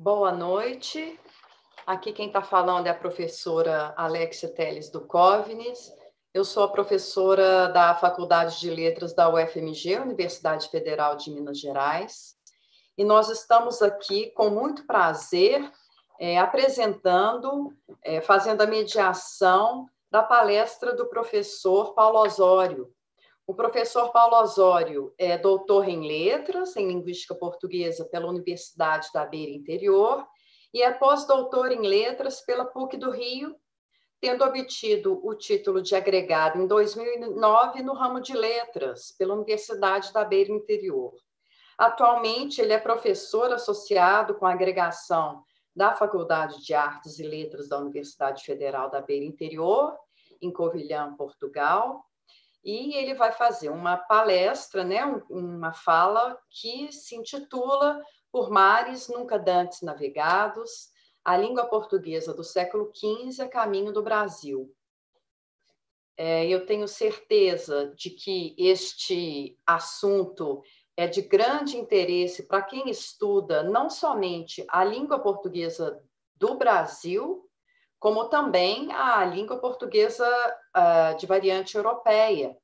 Boa noite. Aqui quem está falando é a professora Alexia Teles do Covnes. Eu sou a professora da Faculdade de Letras da UFMG, Universidade Federal de Minas Gerais. E nós estamos aqui com muito prazer é, apresentando, é, fazendo a mediação da palestra do professor Paulo Osório, o professor Paulo Osório é doutor em letras, em linguística portuguesa pela Universidade da Beira Interior e é pós-doutor em letras pela PUC do Rio, tendo obtido o título de agregado em 2009 no ramo de letras pela Universidade da Beira Interior. Atualmente, ele é professor associado com a agregação da Faculdade de Artes e Letras da Universidade Federal da Beira Interior, em Covilhã, Portugal, e ele vai fazer uma palestra, né, uma fala que se intitula Por Mares Nunca Dantes Navegados, a língua portuguesa do século XV a caminho do Brasil. É, eu tenho certeza de que este assunto é de grande interesse para quem estuda não somente a língua portuguesa do Brasil, como também a língua portuguesa uh, de variante europeia.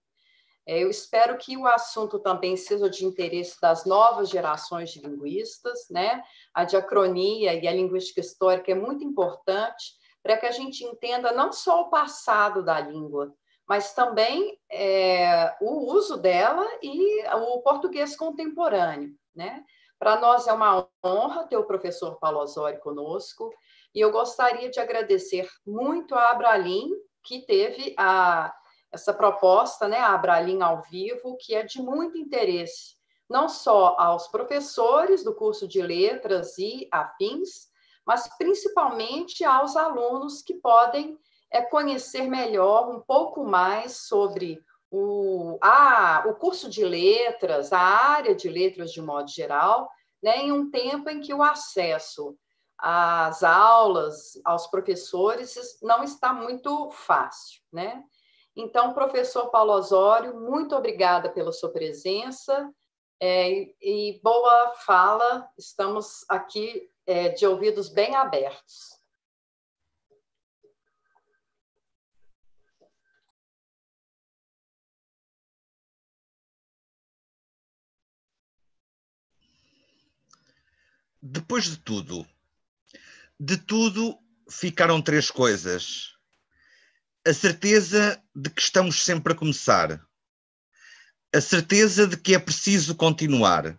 É, eu espero que o assunto também seja de interesse das novas gerações de linguistas, né? A diacronia e a linguística histórica é muito importante para que a gente entenda não só o passado da língua, mas também é, o uso dela e o português contemporâneo, né? Para nós é uma honra ter o professor Paulo Osório conosco. E eu gostaria de agradecer muito a Abralim, que teve a, essa proposta, né, a Abralim ao vivo, que é de muito interesse, não só aos professores do curso de letras e afins, mas principalmente aos alunos que podem é, conhecer melhor um pouco mais sobre o, a, o curso de letras, a área de letras de modo geral, né, em um tempo em que o acesso às aulas, aos professores, não está muito fácil, né? Então, professor Paulo Osório, muito obrigada pela sua presença é, e boa fala. Estamos aqui é, de ouvidos bem abertos. Depois de tudo, de tudo ficaram três coisas: a certeza de que estamos sempre a começar, a certeza de que é preciso continuar,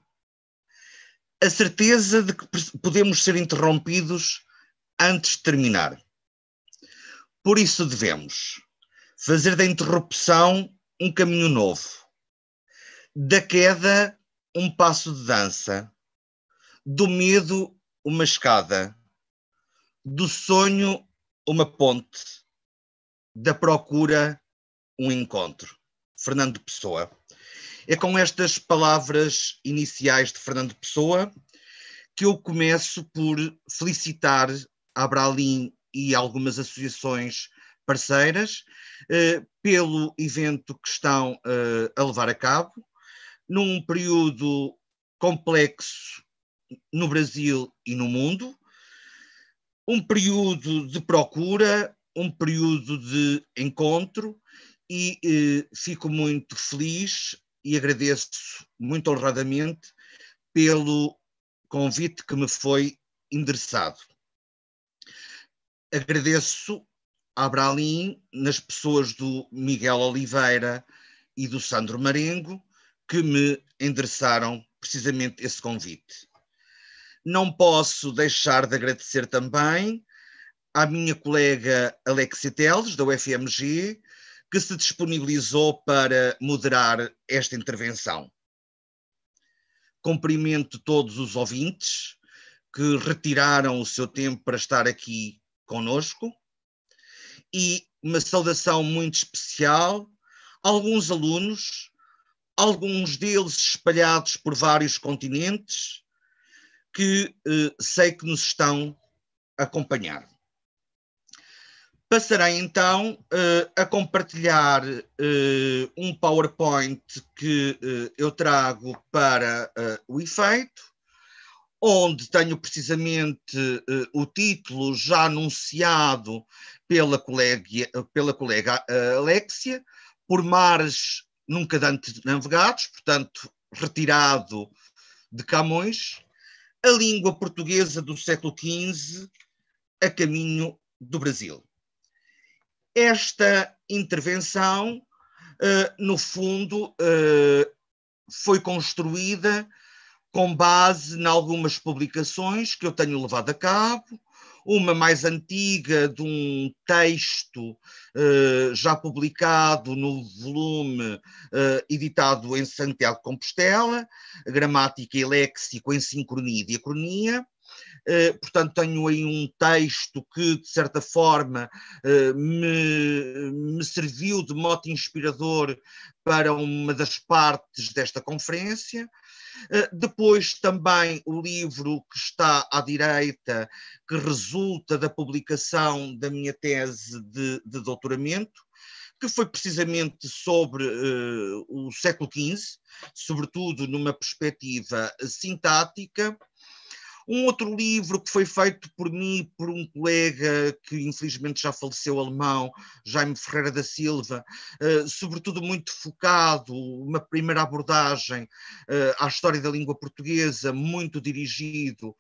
a certeza de que podemos ser interrompidos antes de terminar. Por isso devemos fazer da interrupção um caminho novo, da queda um passo de dança, do medo uma escada, do sonho uma ponte, da procura um encontro. Fernando Pessoa. É com estas palavras iniciais de Fernando Pessoa que eu começo por felicitar a Bralim e algumas associações parceiras eh, pelo evento que estão eh, a levar a cabo, num período complexo no Brasil e no mundo, um período de procura, um período de encontro e eh, fico muito feliz e agradeço muito honradamente pelo convite que me foi endereçado. Agradeço a Abralim, nas pessoas do Miguel Oliveira e do Sandro Marengo, que me endereçaram precisamente esse convite. Não posso deixar de agradecer também à minha colega Alexia Teles, da UFMG, que se disponibilizou para moderar esta intervenção. Cumprimento todos os ouvintes que retiraram o seu tempo para estar aqui conosco e uma saudação muito especial a alguns alunos, alguns deles espalhados por vários continentes que eh, sei que nos estão a acompanhar. Passarei então eh, a compartilhar eh, um PowerPoint que eu trago para o efeito, onde tenho precisamente o título já anunciado pela colega, pela colega Alexia, por mares nunca dantes navegados, portanto, retirado de Camões, a língua portuguesa do século XV a caminho do Brasil. Esta intervenção, eh, no fundo, eh, foi construída com base em algumas publicações que eu tenho levado a cabo, uma mais antiga de um texto eh, já publicado no volume eh, editado em Santiago de Compostela, Gramática e Léxico em Sincronia e Diacronia, Uh, portanto, tenho aí um texto que, de certa forma, uh, me, me, serviu de mote inspirador para uma das partes desta conferência. Eh, depois também o livro que está à direita, que resulta da publicação da minha tese de, de doutoramento, que foi precisamente sobre uh, o século XV, sobretudo numa perspectiva sintática, um outro livro que foi feito por mim, por um colega que infelizmente já faleceu, alemão, Jaime Ferreira da Silva, uh, sobretudo muito focado, uma primeira abordagem uh, à história da língua portuguesa, muito dirigido uh,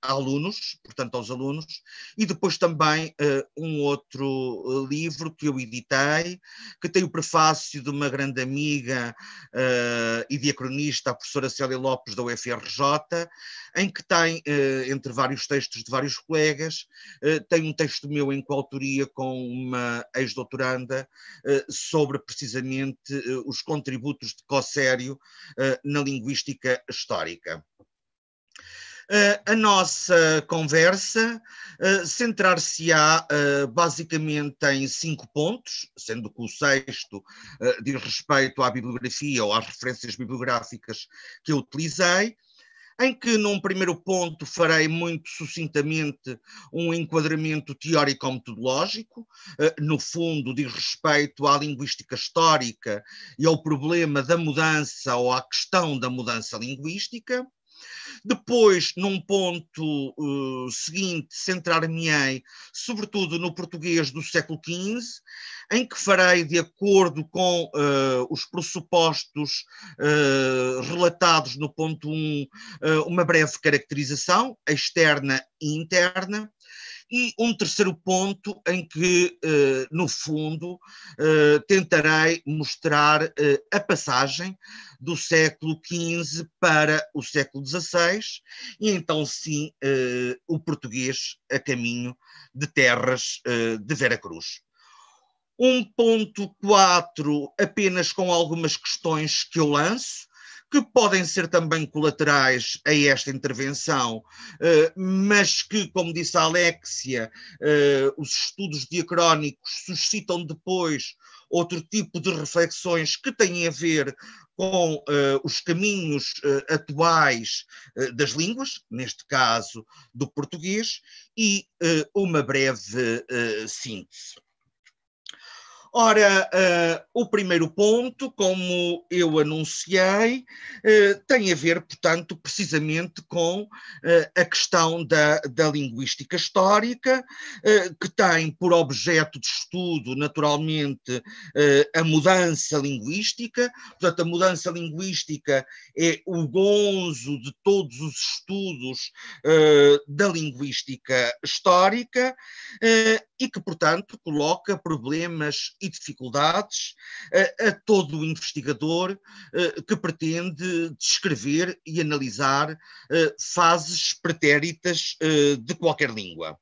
a alunos, portanto aos alunos, e depois também um outro livro que eu editei, que tem o prefácio de uma grande amiga e diacronista, a professora Célia Lopes da UFRJ, em que tem, eh, entre vários textos de vários colegas, eh, tem um texto meu em coautoria com uma ex-doutoranda eh, sobre precisamente os contributos de Cossério na linguística histórica. Uh, a nossa conversa uh, centrar-se-á uh, basicamente em cinco pontos, sendo que o sexto diz respeito à bibliografia ou às referências bibliográficas que eu utilizei em que num primeiro ponto farei muito sucintamente um enquadramento teórico-metodológico, eh, no fundo diz respeito à linguística histórica e ao problema da mudança ou à questão da mudança linguística. Depois, num ponto uh, seguinte, centrar-me-ei sobretudo no português do século XV, em que farei, de acordo com uh, os pressupostos uh, relatados no ponto 1, uma breve caracterização externa e interna. E um terceiro ponto em que, eh, no fundo, eh, tentarei mostrar eh, a passagem do século XV para o século XVI, e então sim o português a caminho de terras de Veracruz. quatro apenas com algumas questões que eu lanço que podem ser também colaterais a esta intervenção, eh, mas que, como disse a Alexia, eh, os estudos diacrónicos suscitam depois outro tipo de reflexões que têm a ver com uh, os caminhos uh, atuais uh, das línguas, neste caso do português, e uma breve síntese. Ora, uh, o primeiro ponto, como eu anunciei, uh, tem a ver, portanto, precisamente com uh, a questão da, da linguística histórica, que tem por objeto de estudo, naturalmente, a mudança linguística. Portanto, a mudança linguística é o gonzo de todos os estudos da linguística histórica e que, portanto, coloca problemas e dificuldades uh, a todo o investigador uh, que pretende descrever e analisar uh, fases pretéritas eh, de qualquer língua.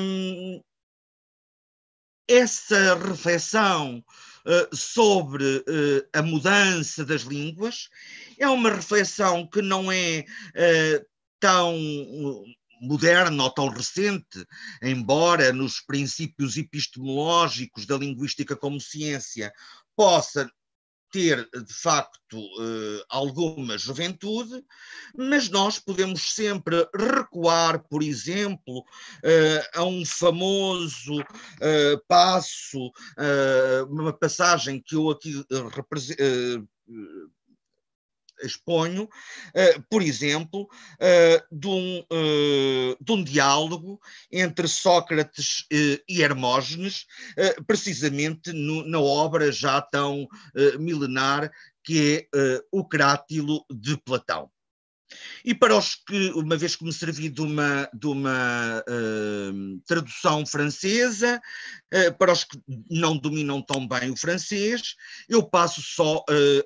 Um, essa reflexão sobre a mudança das línguas é uma reflexão que não é tão moderno ou tão recente, embora nos princípios epistemológicos da linguística como ciência possa ter, de facto, eh, alguma juventude, mas nós podemos sempre recuar, por exemplo, eh, a um famoso eh, passo, uma passagem que eu aqui represento exponho, uh, por exemplo, uh, de, um, eh, de, um, diálogo entre Sócrates e Hermógenes, precisamente no, na obra já tão milenar que é O Crátilo de Platão. E para os que, uma vez que me servi de uma, de uma uh, tradução francesa, uh, para os que não dominam tão bem o francês, eu passo só uh,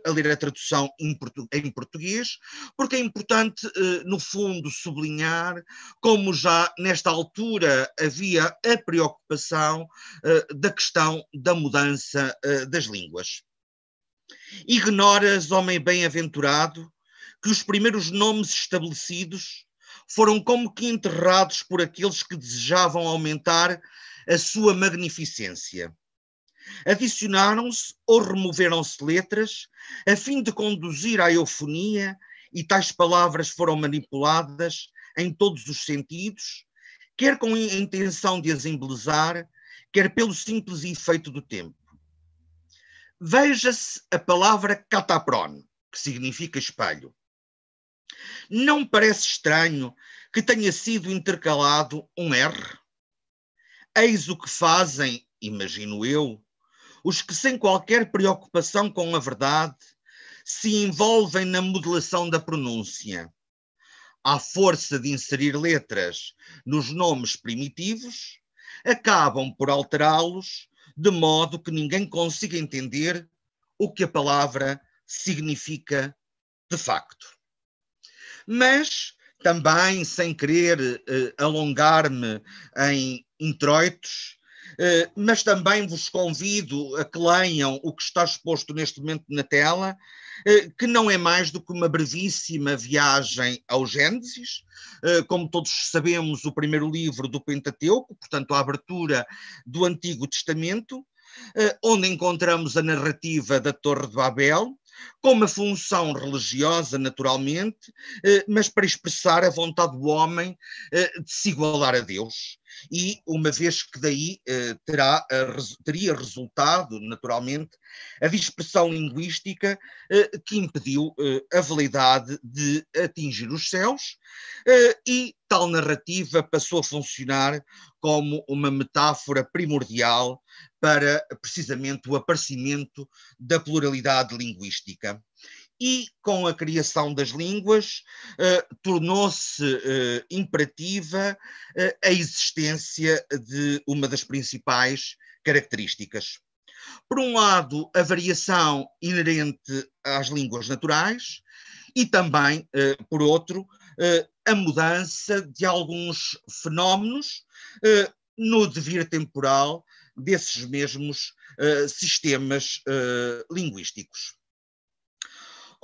a ler a tradução em, portu em português, porque é importante, eh, no fundo, sublinhar como já nesta altura havia a preocupação da questão da mudança das línguas. Ignoras, homem bem-aventurado, que os primeiros nomes estabelecidos foram como que enterrados por aqueles que desejavam aumentar a sua magnificência. Adicionaram-se ou removeram-se letras a fim de conduzir à eufonia, e tais palavras foram manipuladas em todos os sentidos, quer com a intenção de as embelezar, quer pelo simples efeito do tempo. Veja-se a palavra catapron, que significa espelho, não me parece estranho que tenha sido intercalado um R? Eis o que fazem, imagino eu, os que sem qualquer preocupação com a verdade se envolvem na modelação da pronúncia. À força de inserir letras nos nomes primitivos, acabam por alterá-los de modo que ninguém consiga entender o que a palavra significa de facto mas também sem querer eh, alongar-me em introitos, eh, mas também vos convido a que leiam o que está exposto neste momento na tela, eh, que não é mais do que uma brevíssima viagem ao Gênesis. Como todos sabemos, o primeiro livro do Pentateuco, portanto, a abertura do Antigo Testamento, onde encontramos a narrativa da Torre de Babel, com uma função religiosa, naturalmente, eh, mas para expressar a vontade do homem eh, de se igualar a Deus. E uma vez que daí eh, terá, teria resultado, naturalmente, a dispersão linguística que impediu a validade de atingir os céus e tal narrativa passou a funcionar como uma metáfora primordial para precisamente o aparecimento da pluralidade linguística. E com a criação das línguas, eh, tornou-se eh, imperativa eh, a existência de uma das principais características. Por um lado, a variação inerente às línguas naturais, e também, eh, por outro, eh, a mudança de alguns fenómenos eh, no devir temporal desses mesmos eh, sistemas linguísticos.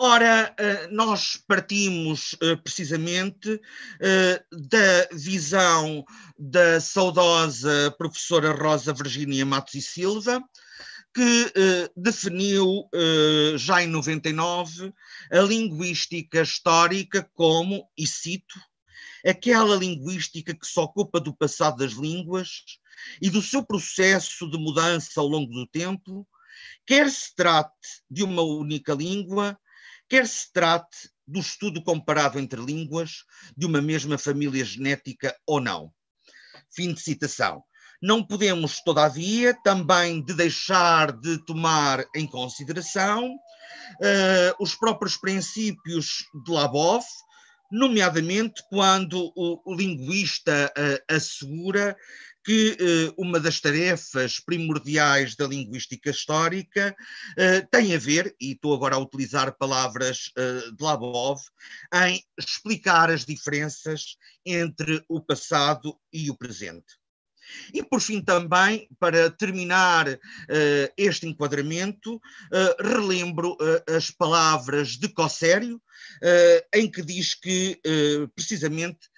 Ora, nós partimos precisamente da visão da saudosa professora Rosa Virginia Matos e Silva, que eh, definiu eh, já em 99 a linguística histórica como, e cito, aquela linguística que se ocupa do passado das línguas e do seu processo de mudança ao longo do tempo, quer se trate de uma única língua, quer se trate do estudo comparado entre línguas de uma mesma família genética ou não. Fim de citação. Não podemos, todavia, também de deixar de tomar em consideração uh, os próprios princípios de Labov, nomeadamente quando o, linguista uh, assegura que uh, uma das tarefas primordiais da linguística histórica uh, tem a ver, e estou agora a utilizar palavras uh, de Labov, em explicar as diferenças entre o passado e o presente. E por fim, também, para terminar uh, este enquadramento, uh, relembro uh, as palavras de Cossério, em que diz que, precisamente,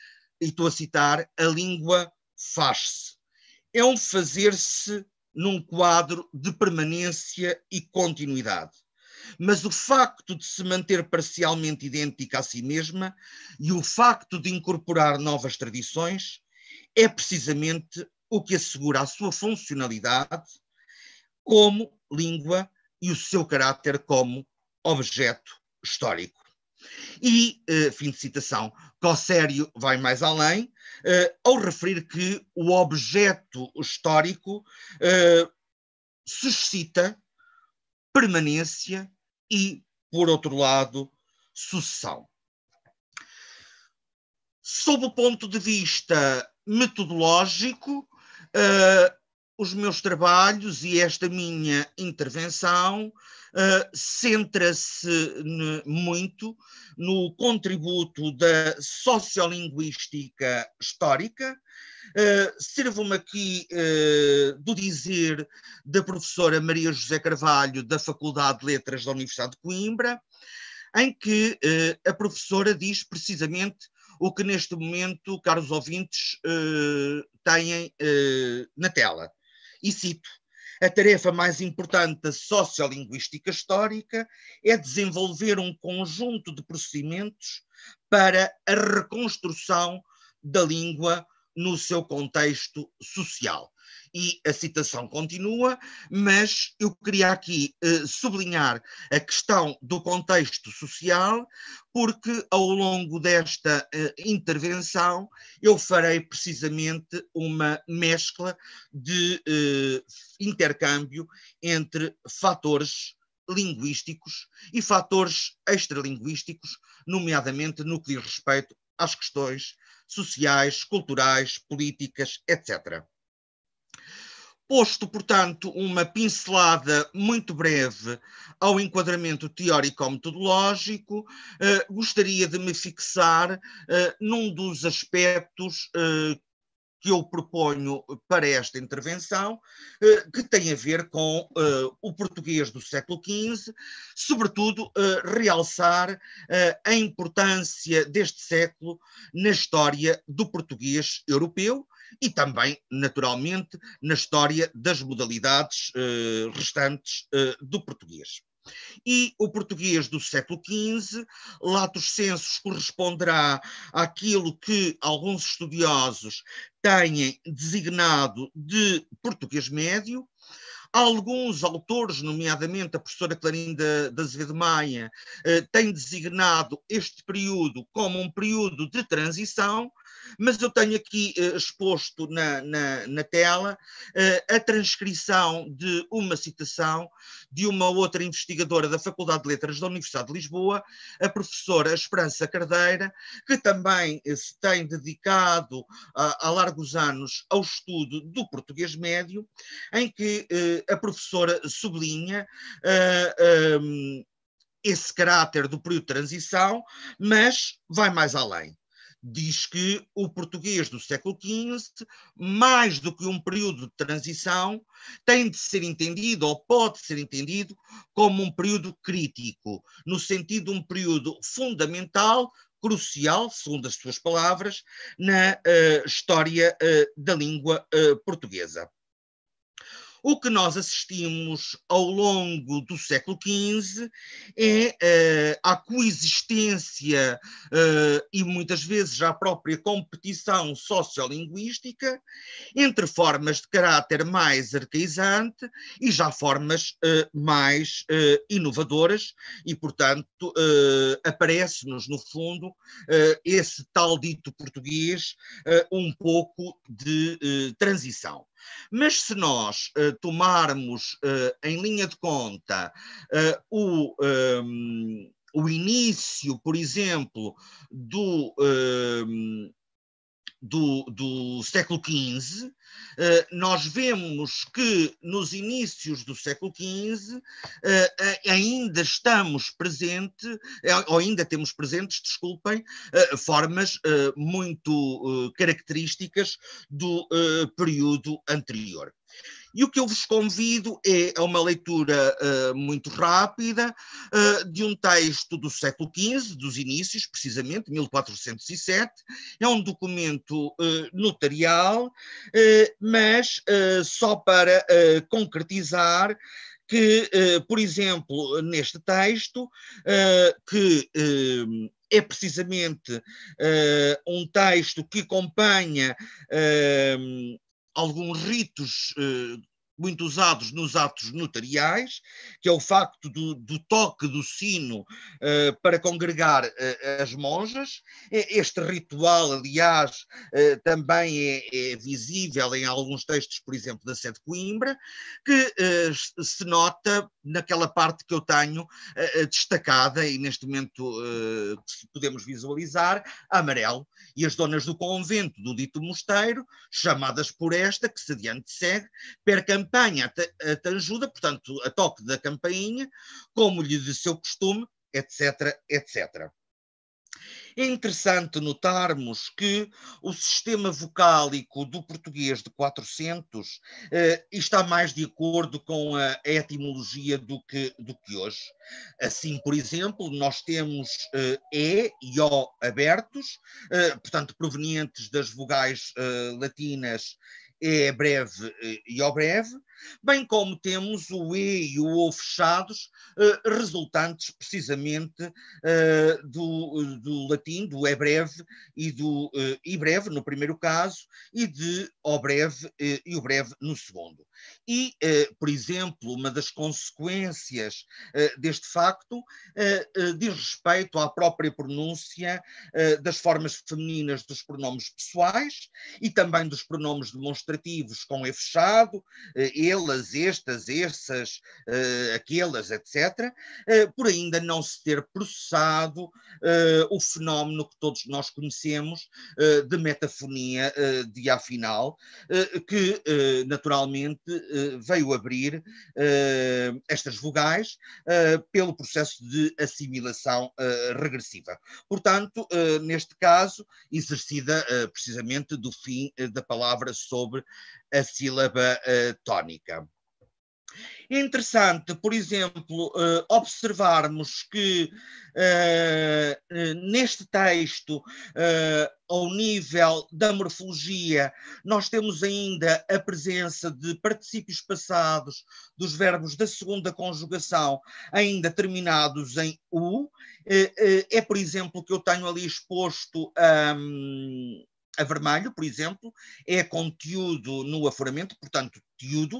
e estou a citar, a língua faz-se. É um fazer-se num quadro de permanência e continuidade. Mas o facto de se manter parcialmente idêntica a si mesma e o facto de incorporar novas tradições é precisamente o que assegura a sua funcionalidade como língua e o seu caráter como objeto histórico. E, eh, fim de citação, Cossério vai mais além eh, ao referir que o objeto histórico eh, suscita permanência e, por outro lado, sucessão. Sob o ponto de vista metodológico, ah, os meus trabalhos e esta minha intervenção uh, centra-se muito no contributo da sociolinguística histórica. Uh, Sirvo-me aqui uh, do dizer da professora Maria José Carvalho, da Faculdade de Letras da Universidade de Coimbra, em que uh, a professora diz precisamente o que neste momento, caros ouvintes, eh, têm eh, na tela. E cito: a tarefa mais importante da sociolinguística histórica é desenvolver um conjunto de procedimentos para a reconstrução da língua no seu contexto social e a citação continua, mas eu queria aqui eh, sublinhar a questão do contexto social, porque ao longo desta eh, intervenção eu farei precisamente uma mescla de eh, intercâmbio entre fatores linguísticos e fatores extralinguísticos, nomeadamente no que diz respeito às questões sociais, culturais, políticas, etc posto, portanto, uma pincelada muito breve ao enquadramento teórico-metodológico, eh, gostaria de me fixar eh, num dos aspectos eh, que eu proponho para esta intervenção, eh, que tem a ver com eh, o português do século XV, sobretudo eh, realçar a importância deste século na história do português europeu, e também, naturalmente, na história das modalidades eh, restantes eh, do português. E o português do século XV, lá dos censos, corresponderá àquilo que alguns estudiosos têm designado de português médio. Alguns autores, nomeadamente a professora Clarinda da Azevedo Maia, eh, têm designado este período como um período de transição, mas eu tenho aqui uh, exposto na, na, na tela uh, a transcrição de uma citação de uma outra investigadora da Faculdade de Letras da Universidade de Lisboa, a professora Esperança Cardeira, que também uh, se tem dedicado há largos anos ao estudo do português médio, em que a professora sublinha. Um, ehm, esse caráter do período de transição, mas vai mais além diz que o português do século XV, mais do que um período de transição, tem de ser entendido ou pode ser entendido como um período crítico, no sentido de um período fundamental, crucial, segundo as suas palavras, na uh, história uh, da língua uh, portuguesa. O que nós assistimos ao longo do século XV é uh, a coexistência uh, e muitas vezes à própria competição sociolinguística entre formas de caráter mais arcaizante e já formas uh, mais inovadoras e, portanto, aparece-nos, no fundo, esse tal dito português um pouco de transição. Mas se nós uh, tomarmos uh, em linha de conta uh, o. Um, ehm, o início, por exemplo, do, ehm, do, do século XV, eh, nós vemos que nos inícios do século XV eh, ainda estamos presentes, eh, ou ainda temos presentes, desculpem, formas muito características do período anterior. E o que eu vos convido é a uma leitura uh, muito rápida uh, de um texto do século XV, dos inícios, precisamente, 1407. É um documento uh, notarial, mas só para concretizar que, por exemplo, neste texto, que é precisamente um texto que acompanha alguns ritos eh, muito usados nos atos notariais, que é o facto do, do toque do sino eh, para congregar eh, as monjas. Este ritual, aliás, também é, é, visível em alguns textos, por exemplo, da sede Coimbra, que se nota naquela parte que eu tenho uh, destacada e neste momento uh, podemos visualizar, amarelo, e as donas do convento do dito mosteiro, chamadas por esta, que se diante segue, per campanha a tanjuda, portanto a toque da campainha, como lhe de seu costume, etc, etc. É interessante notarmos que o sistema vocálico do português de 400 eh, está mais de acordo com a etimologia do que, do que hoje. Assim, por exemplo, nós temos eh, E e O abertos, eh, portanto, provenientes das vogais latinas E breve e O breve, bem como temos o E e o O fechados, eh, resultantes precisamente eh, do, do latim, do é breve e do e eh, breve no primeiro caso, e de o breve e o breve no segundo. E, por exemplo, uma das consequências deste facto diz respeito à própria pronúncia das formas femininas dos pronomes pessoais e também dos pronomes demonstrativos com E fechado, E aquelas, estas, essas, uh, aquelas, etc., uh, eh, por ainda não se ter processado uh, o fenómeno que todos nós conhecemos de metafonia de afinal, que naturalmente veio abrir estas vogais pelo processo de assimilação regressiva. Portanto, neste caso, exercida precisamente do fim da palavra sobre a sílaba uh, tónica. É interessante, por exemplo, uh, observarmos que uh, neste texto, uh, ao nível da morfologia, nós temos ainda a presença de particípios passados dos verbos da segunda conjugação, ainda terminados em U. é, por exemplo, que eu tenho ali exposto. Um, a vermelho, por exemplo, é conteúdo no aforamento, portanto, teúdo.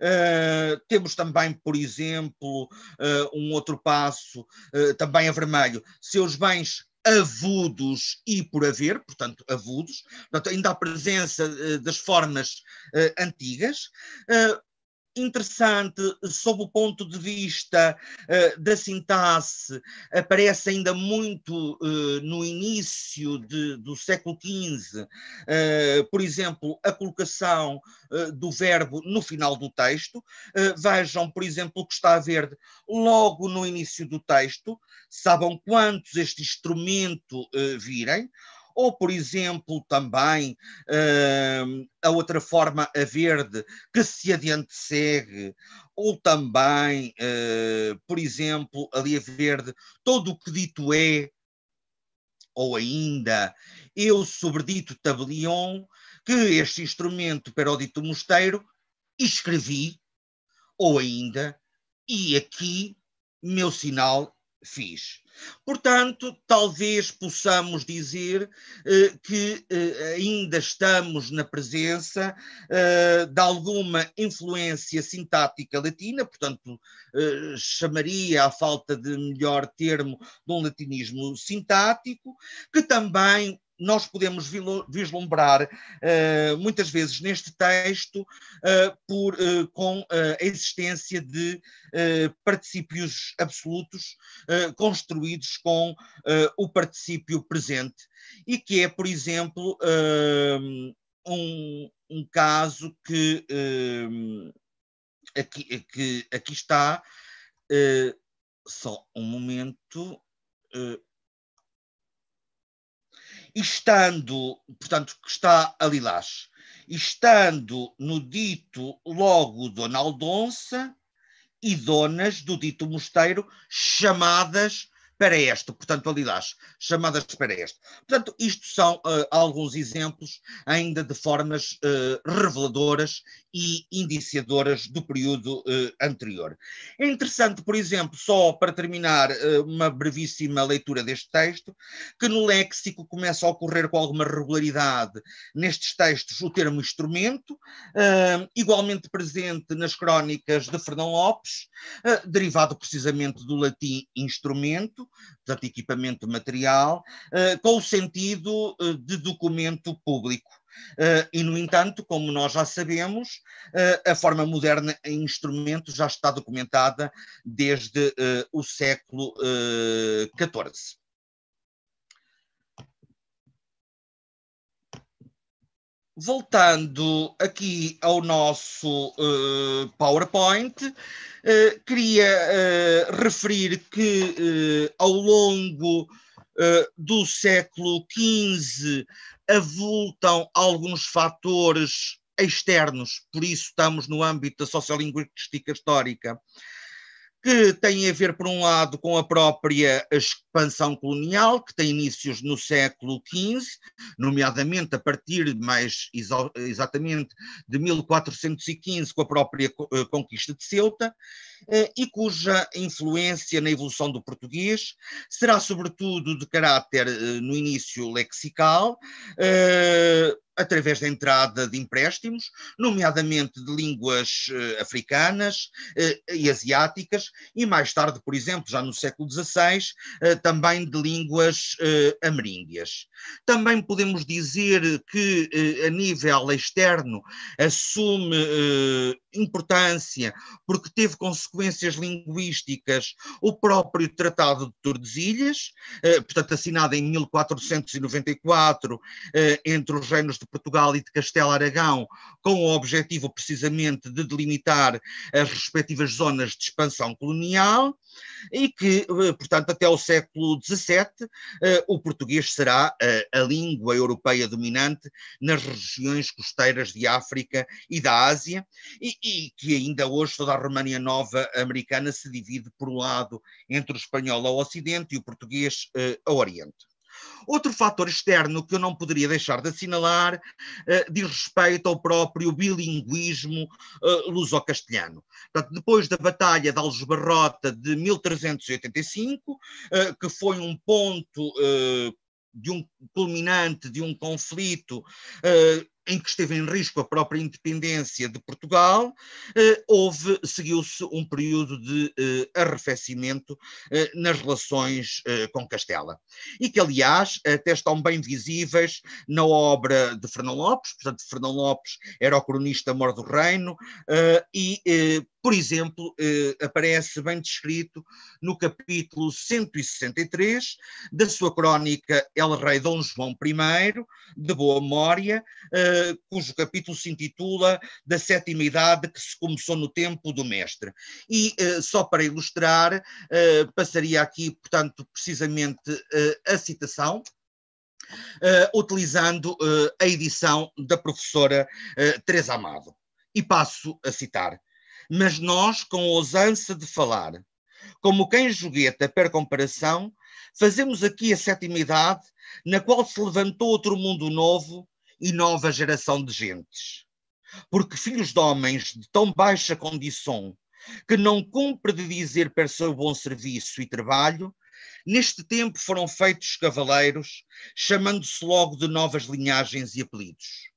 Uh, temos também, por exemplo, uh, um outro passo, uh, também a vermelho, seus bens avudos e por haver, portanto, avudos, portanto, ainda a presença das formas antigas interessante sob o ponto de vista uh, da sintaxe, aparece ainda muito uh, no início de, do século XV, uh, eh, por exemplo, a colocação do verbo no final do texto. vejam, por exemplo, o que está a verde logo no início do texto, sabem quantos este instrumento virem ou, por exemplo, também uh, a outra forma a verde que se adiante segue, ou também, uh, por exemplo, ali a verde, todo o que dito é, ou ainda, eu sobredito tabelion, que este instrumento perodito mosteiro escrevi, ou ainda, e aqui meu sinal fiz. Portanto, talvez possamos dizer eh, que eh, ainda estamos na presença eh, de alguma influência sintática latina, portanto, eh, chamaria, a falta de melhor termo, de um latinismo sintático, que também nós podemos vislumbrar eh, muitas vezes neste texto eh, por, eh, com a existência de particípios absolutos construídos com o particípio presente e que é, por exemplo, um, um caso que aqui, aqui está. só um momento estando, portanto, que está a Lilás, estando no dito logo Dona Aldonça e donas do dito mosteiro chamadas para este, portanto, a Lilás, chamadas para este. Portanto, isto são uh, alguns exemplos ainda de formas uh, reveladoras e indiciadoras do período eh, anterior. É interessante, por exemplo, só para terminar eh, uma brevíssima leitura deste texto, que no léxico começa a ocorrer com alguma regularidade nestes textos o termo instrumento, eh, igualmente presente nas crónicas de Fernão Lopes, derivado precisamente do latim instrumento, portanto equipamento material, com o sentido de documento público. Uh, e, no entanto, como nós já sabemos, uh, a forma moderna em instrumentos já está documentada desde uh, o século XIV. Voltando aqui ao nosso PowerPoint, queria referir que ao longo eh, do século XV avultam alguns fatores externos, por isso estamos no âmbito da sociolinguística histórica, que têm a ver, por um lado, com a própria expansão colonial, que tem inícios no século XV, nomeadamente a partir mais exatamente de 1415, com a própria eh, conquista de Ceuta, eh, e cuja influência na evolução do português será, sobretudo, de caráter eh, no início lexical, eh, através da entrada de empréstimos, nomeadamente de línguas africanas e asiáticas, e mais tarde, por exemplo, já no século XVI, também de línguas ameríndias. Também podemos dizer que, a nível externo, assume importância porque teve consequências consequências linguísticas o próprio Tratado de Tordesilhas, eh, portanto assinado em 1494 eh, entre os reinos de Portugal e de Castelo-Aragão, com o objetivo precisamente de delimitar as respectivas zonas de expansão colonial e que, eh, portanto, até o século XVII o português será a língua europeia dominante nas regiões costeiras de África e da Ásia e, e que ainda hoje toda a România Nova americana se divide, por um lado, entre o espanhol ao ocidente e o português eh, ao oriente. Outro fator externo que eu não poderia deixar de assinalar uh, diz respeito ao próprio bilinguismo uh, luso-castelhano. Depois da Batalha de Algebarrota de 1385, uh, que foi um ponto uh, de um culminante de um conflito uh, em que esteve em risco a própria independência de Portugal, eh, houve, seguiu-se um período de eh, arrefecimento eh, nas relações com Castela. E que, aliás, até estão bem visíveis na obra de Fernão Lopes, portanto, Fernão Lopes era o cronista mor do reino, e, por exemplo, aparece bem descrito no capítulo 163 da sua crónica El Rei Dom João I, de boa memória, cujo capítulo se intitula Da Sétima Idade que se começou no tempo do Mestre. E uh, só para ilustrar, uh, passaria aqui, portanto, precisamente eh, a citação. utilizando a edição da professora Teresa Amado. E passo a citar. Mas nós, com ousança de falar, como quem jogueta per comparação, fazemos aqui a sétima idade, na qual se levantou outro mundo novo, e nova geração de gentes. Porque filhos de homens de tão baixa condição que não cumpre de dizer per seu bom serviço e trabalho, neste tempo foram feitos cavaleiros, chamando-se logo de novas linhagens e apelidos.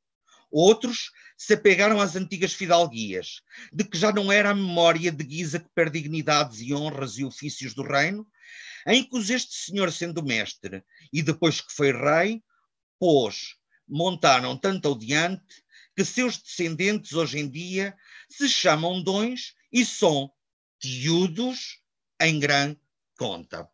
Outros se apegaram às antigas fidalguias, de que já não era a memória de guisa que perde dignidades e honras e ofícios do reino, em que este senhor, sendo mestre, e depois que foi rei, pôs montaram tanto diante que seus descendentes hoje em dia se chamam dons e são tiudos em grande conta.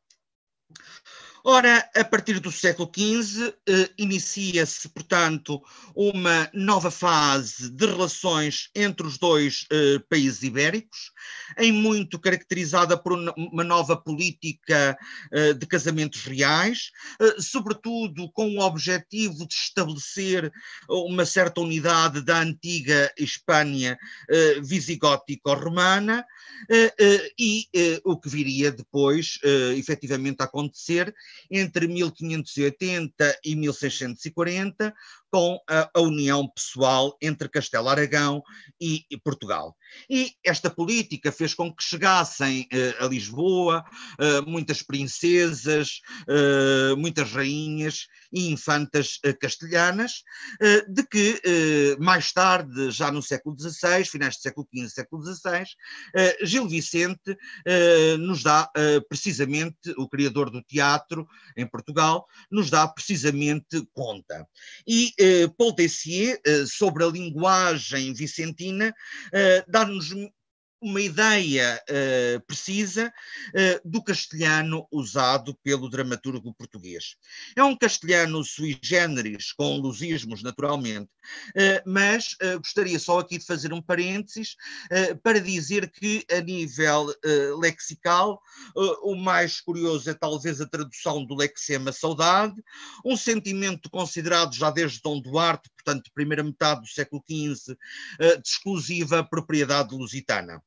Ora, a partir do século XV eh, inicia-se, portanto, uma nova fase de relações entre os dois eh, países ibéricos, em muito caracterizada por uma nova política eh, de casamentos reais, eh, sobretudo com o objetivo de estabelecer uma certa unidade da antiga Espanha eh, visigótico-romana, eh, eh, e eh, o que viria depois, efetivamente, a acontecer entre 1580 e 1640, com a, a união pessoal entre Castelo Aragão e, e, Portugal. E esta política fez com que chegassem uh, a Lisboa uh, muitas princesas, uh, muitas rainhas e infantas castelhanas, de que mais tarde, já no século XVI, finais do século XV, século XVI, Gil Vicente nos dá precisamente, o criador do teatro em Portugal, nos dá precisamente conta. E eh, Paul Tessier, eh, sobre a linguagem vicentina, eh, dá-nos uma ideia uh, precisa uh, do castelhano usado pelo dramaturgo português. É um castelhano sui generis, com lusismos naturalmente, uh, mas gostaria só aqui de fazer um parênteses para dizer que, a nível lexical, o mais curioso é talvez a tradução do lexema saudade, um sentimento considerado já desde Dom Duarte, portanto, primeira metade do século XV, de exclusiva propriedade lusitana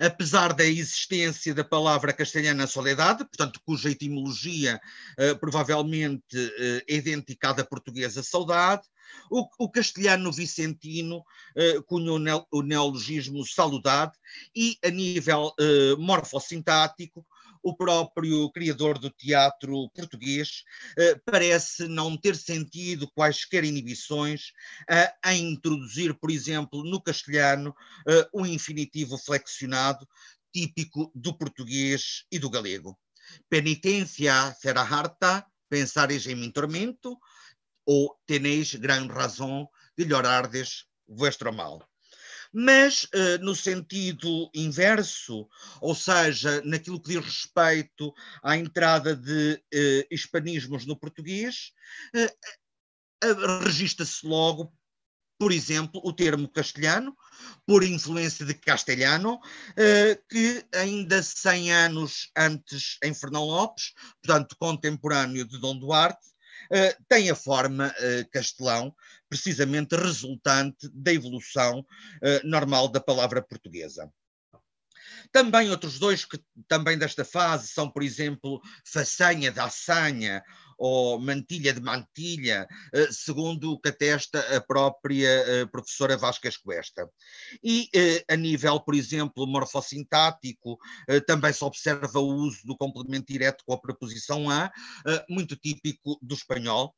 apesar da existência da palavra castelhana soledade, portanto, cuja etimologia uh, provavelmente uh, é idêntica à da portuguesa saudade, o, o castelhano vicentino uh, eh, cunhou o neologismo saludade e, a nível uh, morfossintático, o próprio criador do teatro português eh, parece não ter sentido quaisquer inibições eh, a introduzir, por exemplo, no castelhano, o eh, infinitivo flexionado, típico do português e do galego. Penitência será harta, pensares em mim tormento, ou teneis grande razão de llorardes vuestro mal. Mas eh, no sentido inverso, ou seja, naquilo que diz respeito à entrada de eh, hispanismos no português, eh, registra-se logo por exemplo, o termo castelhano, por influência de castelhano, que ainda 100 anos antes em Fernão Lopes, portanto contemporâneo de Dom Duarte, eh, tem a forma eh, castelão, precisamente resultante da evolução eh, normal da palavra portuguesa. Também outros dois que também desta fase são, por exemplo, façanha da assanha ou mantilha de mantilha, eh, segundo o que atesta a própria eh, professora Vasquez Cuesta. E eh, a nível, por exemplo, morfossintático, também se observa o uso do complemento direto com a preposição a, muito típico do espanhol,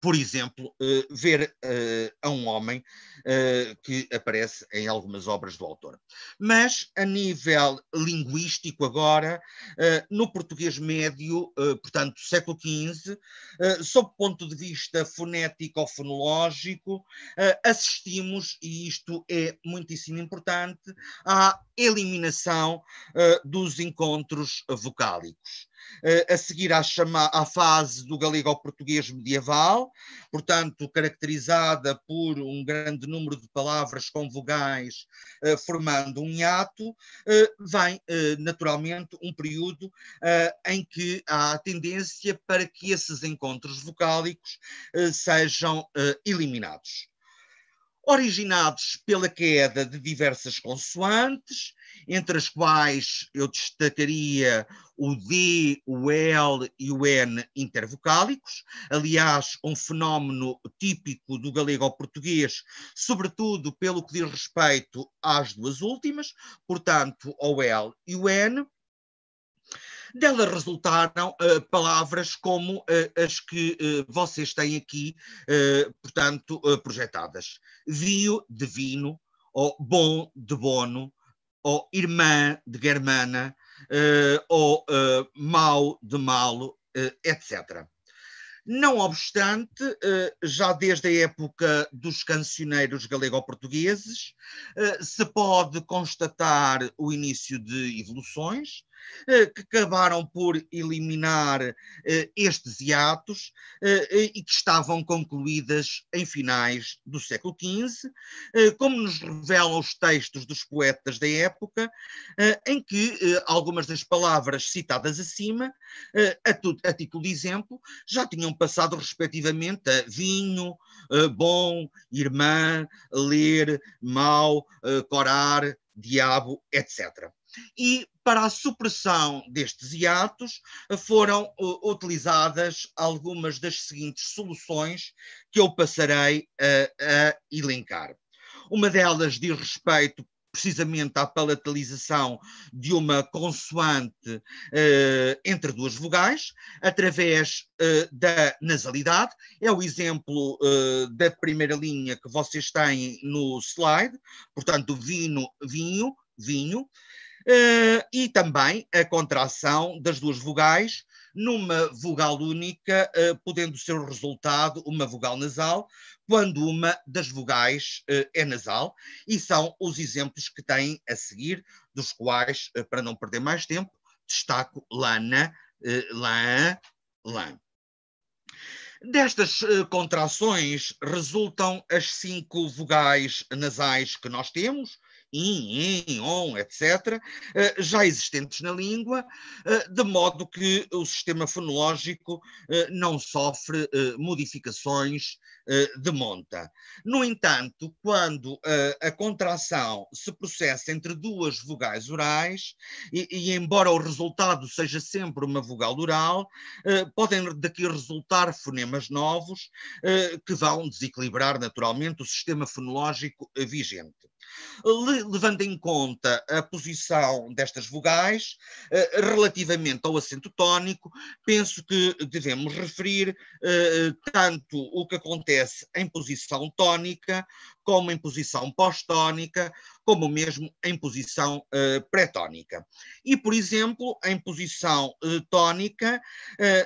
por exemplo, eh, ver eh, a um homem eh, que aparece em algumas obras do autor. Mas, a nível linguístico, agora, no português médio, portanto, século XV, sob o ponto de vista fonético ou fonológico, assistimos, e isto é muitíssimo importante, à eliminação dos encontros vocálicos. Eh, a seguir à, chama, à fase do galego português medieval, portanto, caracterizada por um grande número de palavras com vogais eh, formando um hiato, eh, vem naturalmente um período em que há a tendência para que esses encontros vocálicos sejam eliminados originados pela queda de diversas consoantes, entre as quais eu destacaria o D, o L e o N intervocálicos, aliás, um fenómeno típico do galego-português, sobretudo pelo que diz respeito às duas últimas, portanto, ao L e o N, delas resultaram uh, palavras como uh, as que uh, vocês têm aqui, portanto, projetadas. Vio de vino, ou bom de bono, ou irmã de germana, ou mau de malo, etc. Não obstante, já desde a época dos cancioneiros galego-portugueses, se pode constatar o início de evoluções, eh, que acabaram por eliminar eh, estes hiatos eh, e que estavam concluídas em finais do século XV, como nos revelam os textos dos poetas da época, em que algumas das palavras citadas acima, a, título de exemplo, já tinham passado respectivamente a vinho, bom, irmã, ler, mal, corar, diabo, etc. E para a supressão destes hiatos eh, foram uh, utilizadas algumas das seguintes soluções que eu passarei uh, a elencar. Uma delas diz respeito precisamente à palatalização de uma consoante uh, entre duas vogais, através uh, da nasalidade. É o exemplo uh, da primeira linha que vocês têm no slide, portanto, vinho, vinho, vinho. Eh, e também a contração das duas vogais numa vogal única, eh, podendo ser o resultado uma vogal nasal, quando uma das vogais eh, é nasal, e são os exemplos que têm a seguir, dos quais, para não perder mais tempo, destaco lana, lã, lã. Destas contrações resultam as cinco vogais nasais que nós temos, in, in, on, etc., eh, já existentes na língua, eh, de modo que o sistema fonológico eh, não sofre modificações de monta. No entanto, quando a contração se processa entre duas vogais orais, e, e embora o resultado seja sempre uma vogal oral, podem daqui resultar fonemas novos que vão desequilibrar naturalmente o sistema fonológico vigente levando em conta a posição destas vogais eh, relativamente ao acento tónico, penso que devemos referir eh, tanto o que acontece em posição tónica, como em posição pós-tónica, como mesmo em posição eh, pré-tónica. E, por exemplo, em posição tónica,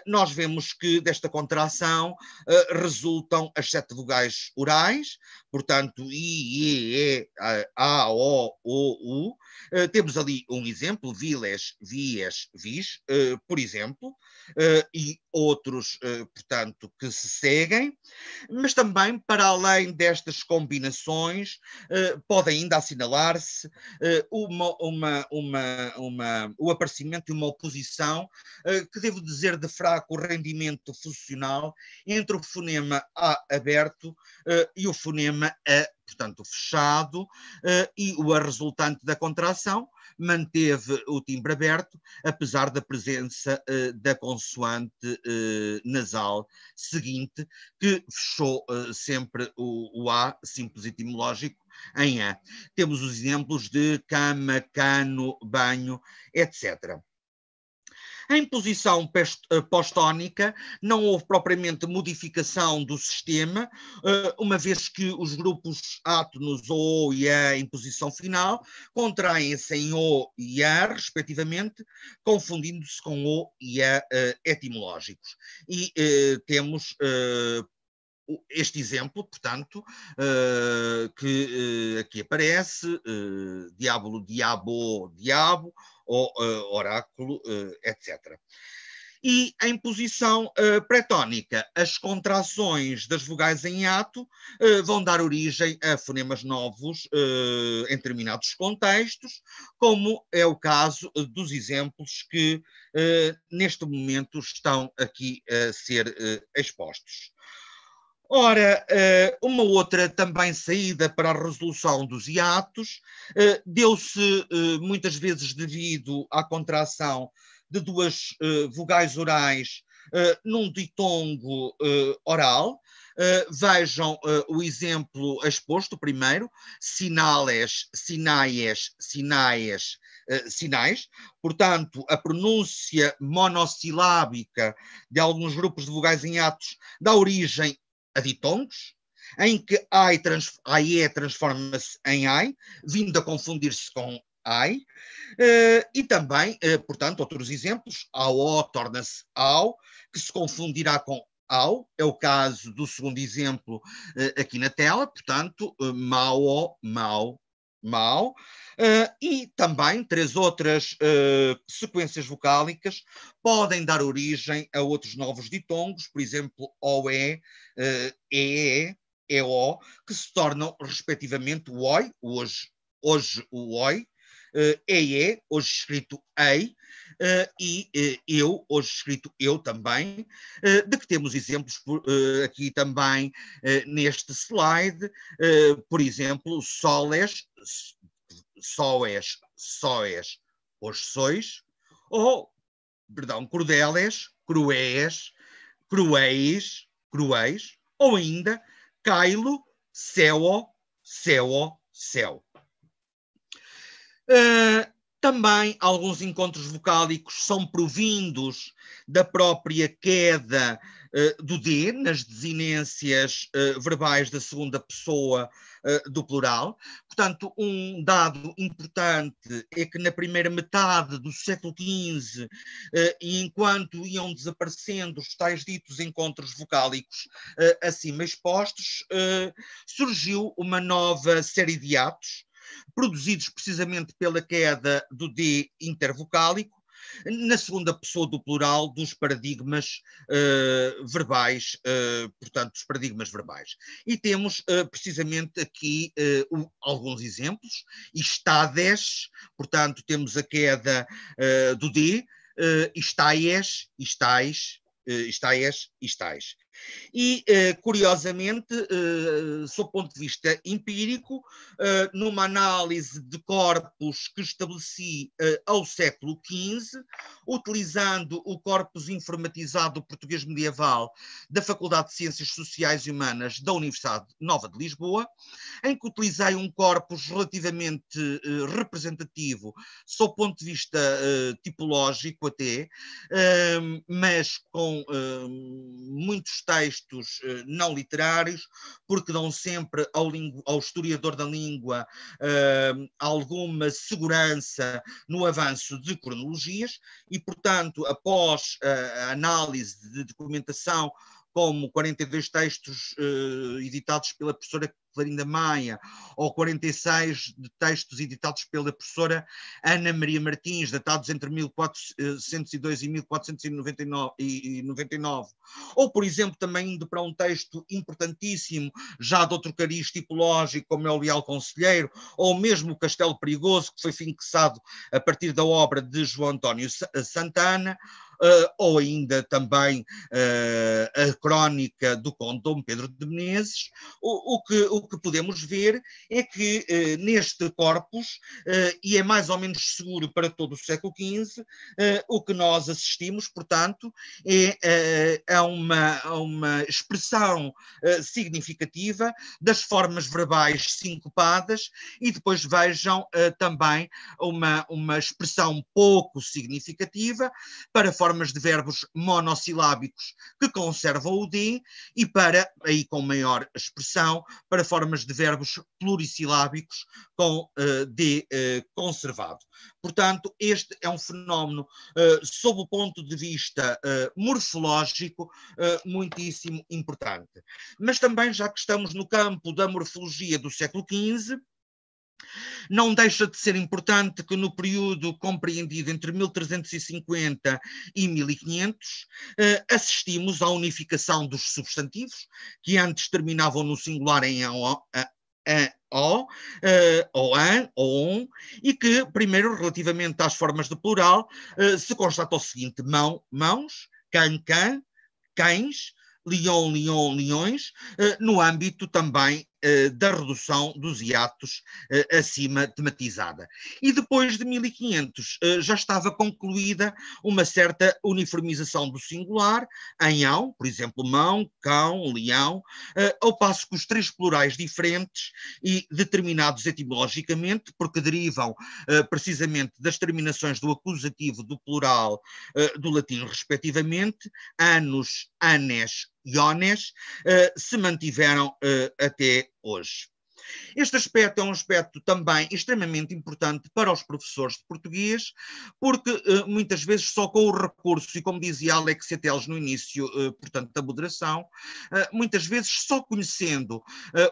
nós vemos que desta contração resultam as sete vogais orais, portanto, I, E, E, a, O, O, U. Eh, temos ali um exemplo, Viles, Vies, Vis, eh, por exemplo, eh, e outros, portanto, que se seguem, mas também, para além destas combinações, pode ainda assinalar-se uma, uma, uma, uma, o aparecimento de uma oposição que, devo dizer, de fraco rendimento funcional entre o fonema A aberto e o fonema A portanto, fechado, eh, e o resultante da contração manteve o timbre aberto, apesar da presença eh, da consoante eh, nasal seguinte, que fechou sempre o, o A, simples etimológico, em A. Temos os exemplos de cama, cano, banho, etc. Em posição pós-tónica, eh, não houve propriamente modificação do sistema, eh, uma vez que os grupos átonos O e A em posição final contraem-se em O e A, respectivamente, confundindo-se com O e A eh, etimológicos. E temos este exemplo, portanto, eh, que eh, aqui aparece, eh, diabo, diabo, diabo, ou oráculo, etc. E em posição uh, pretónica, as contrações das vogais em ato uh, vão dar origem a fonemas novos uh, em determinados contextos, como é o caso dos exemplos que neste momento estão aqui a ser expostos. Ora, eh, uma outra também saída para a resolução dos hiatos eh, deu-se eh, muitas vezes devido à contração de duas vogais orais num ditongo oral. vejam o exemplo exposto primeiro, sinales, sinais, sinais, sinais. Portanto, a pronúncia monossilábica de alguns grupos de vogais em atos dá origem a ditongos, em que ai trans, é transforma-se em ai, vindo a confundir-se com ai, uh, e também, uh, portanto, outros exemplos, ao torna-se ao, que se confundirá com ao, é o caso do segundo exemplo uh, aqui na tela, portanto, Mao, MAU, mau, uh, eh, e também três outras uh, sequências vocálicas podem dar origem a outros novos ditongos, por exemplo, OE, uh, eh, EE, EO, que se tornam respectivamente o OI, hoje, hoje o OI, EE, eh, é, hoje escrito EI, eh, e eh, eu, hoje escrito eu também, de que temos exemplos por, aqui também neste slide, por exemplo, soles, soes, soes, hoje sois, ou, perdão, crudeles, cruéis, cruéis, cruéis, ou ainda cailo, céu, céu, céu. Ah, também alguns encontros vocálicos são provindos da própria queda uh, do D nas desinências uh, verbais da segunda pessoa uh, do plural. Portanto, um dado importante é que na primeira metade do século XV, enquanto iam desaparecendo os tais ditos encontros vocálicos acima expostos, surgiu uma nova série de atos produzidos precisamente pela queda do D intervocálico, na segunda pessoa do plural dos paradigmas uh, verbais, uh, portanto, dos paradigmas verbais. E temos uh, precisamente aqui um, alguns exemplos, Estades, portanto, temos a queda do D, uh, estáis, estáis, estáis, estáis. E, eh, curiosamente, eh, sob o ponto de vista empírico, eh, numa análise de corpos que estabeleci ao século XV, utilizando o corpus informatizado do português medieval da Faculdade de Ciências Sociais e Humanas da Universidade Nova de Lisboa, em que utilizei um corpus relativamente representativo, sob o ponto de vista tipológico até, mas com muitos textos eh, não literários, porque dão sempre ao, ao historiador da língua eh, alguma segurança no avanço de cronologias e, portanto, após eh, a análise de documentação como 42 textos uh, editados pela professora Clarinda Maia, ou 46 de textos editados pela professora Ana Maria Martins, datados entre 1402 eh, e 1499, ou, por exemplo, também indo para um texto importantíssimo, já de outro cariz tipológico, como é o Leal Conselheiro, ou mesmo o Castelo Perigoso, que foi fixado a partir da obra de João António eh, Santana, Uh, ou ainda também uh, a crónica do Conde Dom Pedro de Menezes, o, o, que, o o que podemos ver é que eh, neste corpus, eh, e é mais ou menos seguro para todo o século XV, eh, o que nós assistimos, portanto, é a, uma, a uma expressão significativa das formas verbais sincopadas e depois vejam também uma, uma expressão pouco significativa para formas de verbos monossilábicos que conservam o D e para, aí com maior expressão, para formas de verbos plurissilábicos com uh, eh, D uh, eh, conservado. Portanto, este é um fenómeno, uh, sob o ponto de vista morfológico, muitíssimo importante. Mas também, já que estamos no campo da morfologia do século XV, não deixa de ser importante que no período compreendido entre 1350 e 1500 eh, assistimos à unificação dos substantivos, que antes terminavam no singular em a, o, uh, ou an, ou um e que, primeiro, relativamente às formas de plural, uh, se constata o seguinte: mão, mãos, can, can, cães, leão, leão, leões, uh, no âmbito também eh, da redução dos hiatos eh, acima tematizada. E depois de 1500 eh, já estava concluída uma certa uniformização do singular em ão, por exemplo, mão, cão, leão, ao passo que os três plurais diferentes e determinados etimologicamente, porque derivam precisamente das terminações do acusativo do plural do latim respectivamente, anos, anes, iones, eh, se mantiveram eh, até hoje. Este aspecto é um aspecto também extremamente importante para os professores de português, porque eh, muitas vezes só com o recurso, e como dizia Alex Teles no início, eh, portanto, da moderação, eh, muitas vezes só conhecendo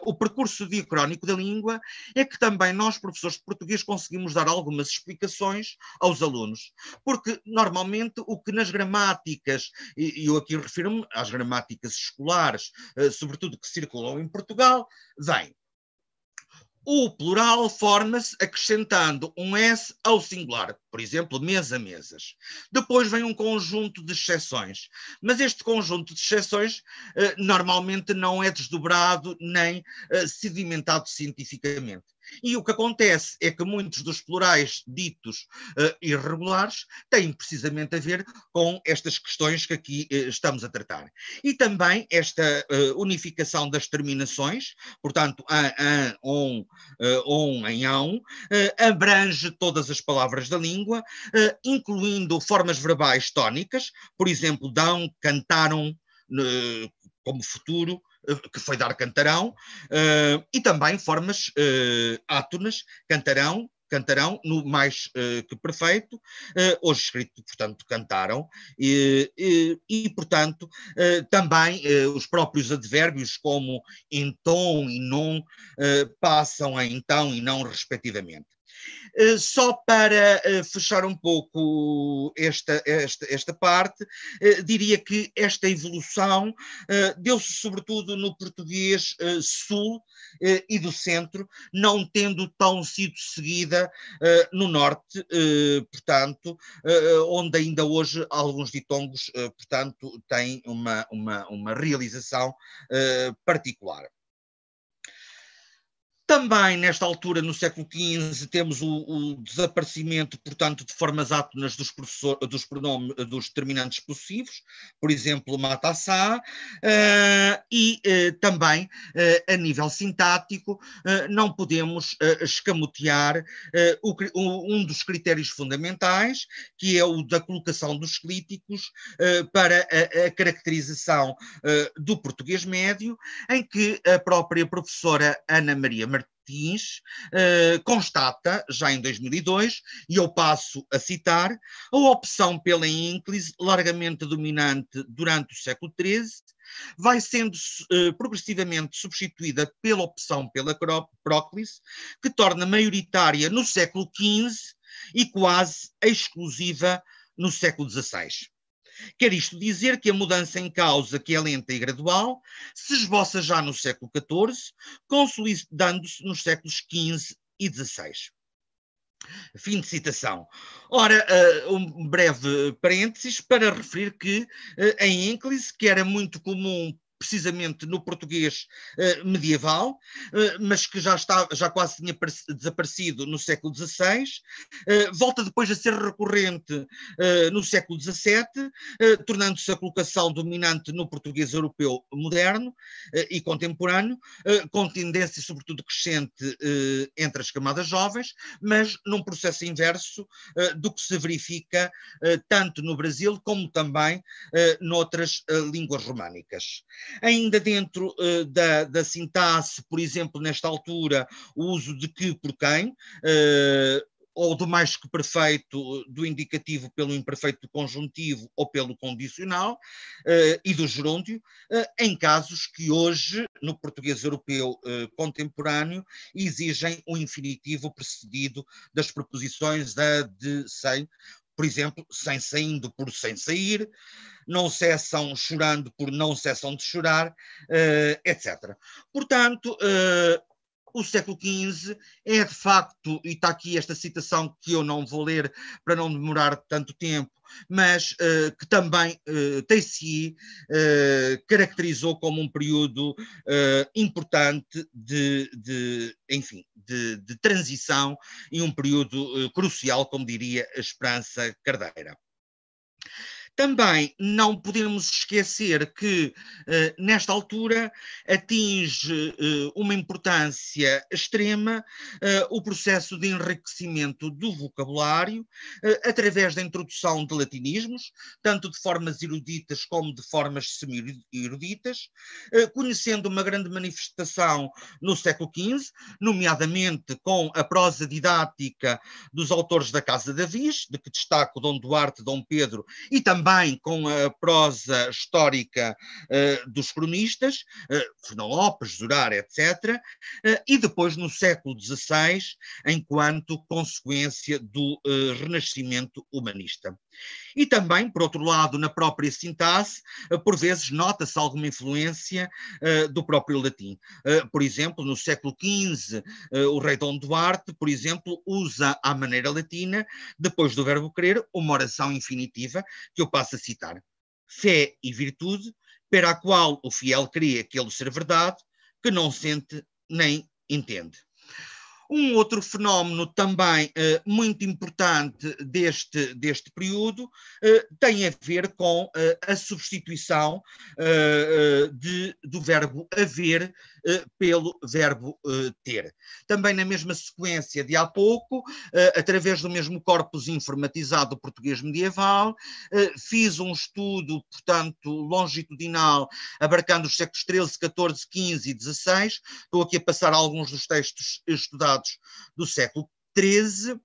o percurso diacrónico da língua é que também nós, professores de português, conseguimos dar algumas explicações aos alunos. Porque normalmente o que nas gramáticas, e eu aqui refiro-me às gramáticas escolares, sobretudo que circulam em Portugal, vem o plural forma-se acrescentando um S ao singular, por exemplo, mesa, mesas. Depois vem um conjunto de exceções, mas este conjunto de exceções eh, normalmente não é desdobrado nem eh, sedimentado cientificamente. E o que acontece é que muitos dos plurais ditos uh, irregulares têm precisamente a ver com estas questões que aqui uh, estamos a tratar. E também esta uh, unificação das terminações, portanto, an, an, on, on, em ão, abrange todas as palavras da língua, incluindo formas verbais tónicas, por exemplo, dão, cantaram, como futuro, eh, que foi dar Cantarão, eh, e também formas eh, átonas, Cantarão, Cantarão, no mais uh, que perfeito, uh, hoje escrito, portanto, cantaram, e, e, e portanto, uh, também os próprios advérbios como então e non passam a então e não, respectivamente. Eh, só para eh, fechar um pouco esta, esta, esta parte, eh, diria que esta evolução deu-se sobretudo no português sul e do centro, não tendo tão sido seguida no norte, portanto, onde ainda hoje alguns ditongos, portanto, têm uma, uma, uma realização particular. Também, nesta altura, no século XV, temos o, o desaparecimento, portanto, de formas átonas dos, dos, dos determinantes possíveis, por exemplo, mata-sá, uh, e uh, também, uh, a nível sintático, não podemos escamotear o, um dos critérios fundamentais, que é o da colocação dos clíticos para a, a caracterização do português médio, em que a própria professora Ana Maria Martins Martins uh, constata, já em 2002, e eu passo a citar, a opção pela ínclise, largamente dominante durante o século XIII, vai sendo uh, progressivamente substituída pela opção pela próclise, que torna maioritária no século XV e quase exclusiva no século XVI. Quer isto dizer que a mudança em causa, que é lenta e gradual, se esboça já no século XIV, consolidando-se nos séculos XV e XVI. Fim de citação. Ora, uh, um breve parênteses para referir que uh, em inglês que era muito comum precisamente no português eh, medieval, eh, mas que já, está, já quase tinha desaparecido no século XVI, eh, volta depois a ser recorrente no século XVII, tornando-se a colocação dominante no português europeu moderno e contemporâneo, com tendência sobretudo crescente entre as camadas jovens, mas num processo inverso do que se verifica tanto no Brasil como também noutras línguas românicas. Ainda dentro uh, da, da sintaxe, por exemplo, nesta altura, o uso de que por quem, uh, ou do mais que perfeito, eh, do indicativo pelo imperfeito conjuntivo ou pelo condicional, uh, e do gerúndio, uh, em casos que hoje, no português europeu uh, contemporâneo, exigem o um infinitivo precedido das preposições a, de, sem, por exemplo, sem saindo por sem sair, não cessam chorando por não cessam de chorar, eh, etc. Portanto, eh, o século XV é de facto, e está aqui esta citação que eu não vou ler para não demorar tanto tempo, mas uh, que também uh, uh, caracterizou como um período importante de, de enfim, de, de, transição e um período crucial, como diria Esperança Cardeira. Também não podemos esquecer que, eh, nesta altura, atinge eh, uma importância extrema eh, o processo de enriquecimento do vocabulário através da introdução de latinismos, tanto de formas eruditas como de formas semi-eruditas, conhecendo uma grande manifestação no século XV, nomeadamente com a prosa didática dos autores da Casa da Viz, de que destaco Dom Duarte, Dom Pedro e também também com a prosa histórica eh, dos cronistas, eh, Fernão Lopes, Zurar, etc., eh, e depois no século XVI, enquanto consequência do renascimento humanista. E também, por outro lado, na própria sintaxe, eh, por vezes nota-se alguma influência eh, do próprio latim. Eh, por exemplo, no século XV, o rei Dom Duarte, por exemplo, usa à maneira latina, depois do verbo crer, uma oração infinitiva, que eu passo a citar. Fé e virtude, para a qual o fiel crê que ele ser verdade, que não sente nem entende. Um outro fenómeno também eh, muito importante deste, deste período eh, tem a ver com eh, a substituição de, do verbo haver eh, pelo verbo eh, ter. Também na mesma sequência de há pouco, eh, através do mesmo corpus informatizado do português medieval, fiz um estudo, portanto, longitudinal, abarcando os séculos XIII, XIV, XV e XVI. Estou aqui a passar alguns dos textos estudados do século XIII.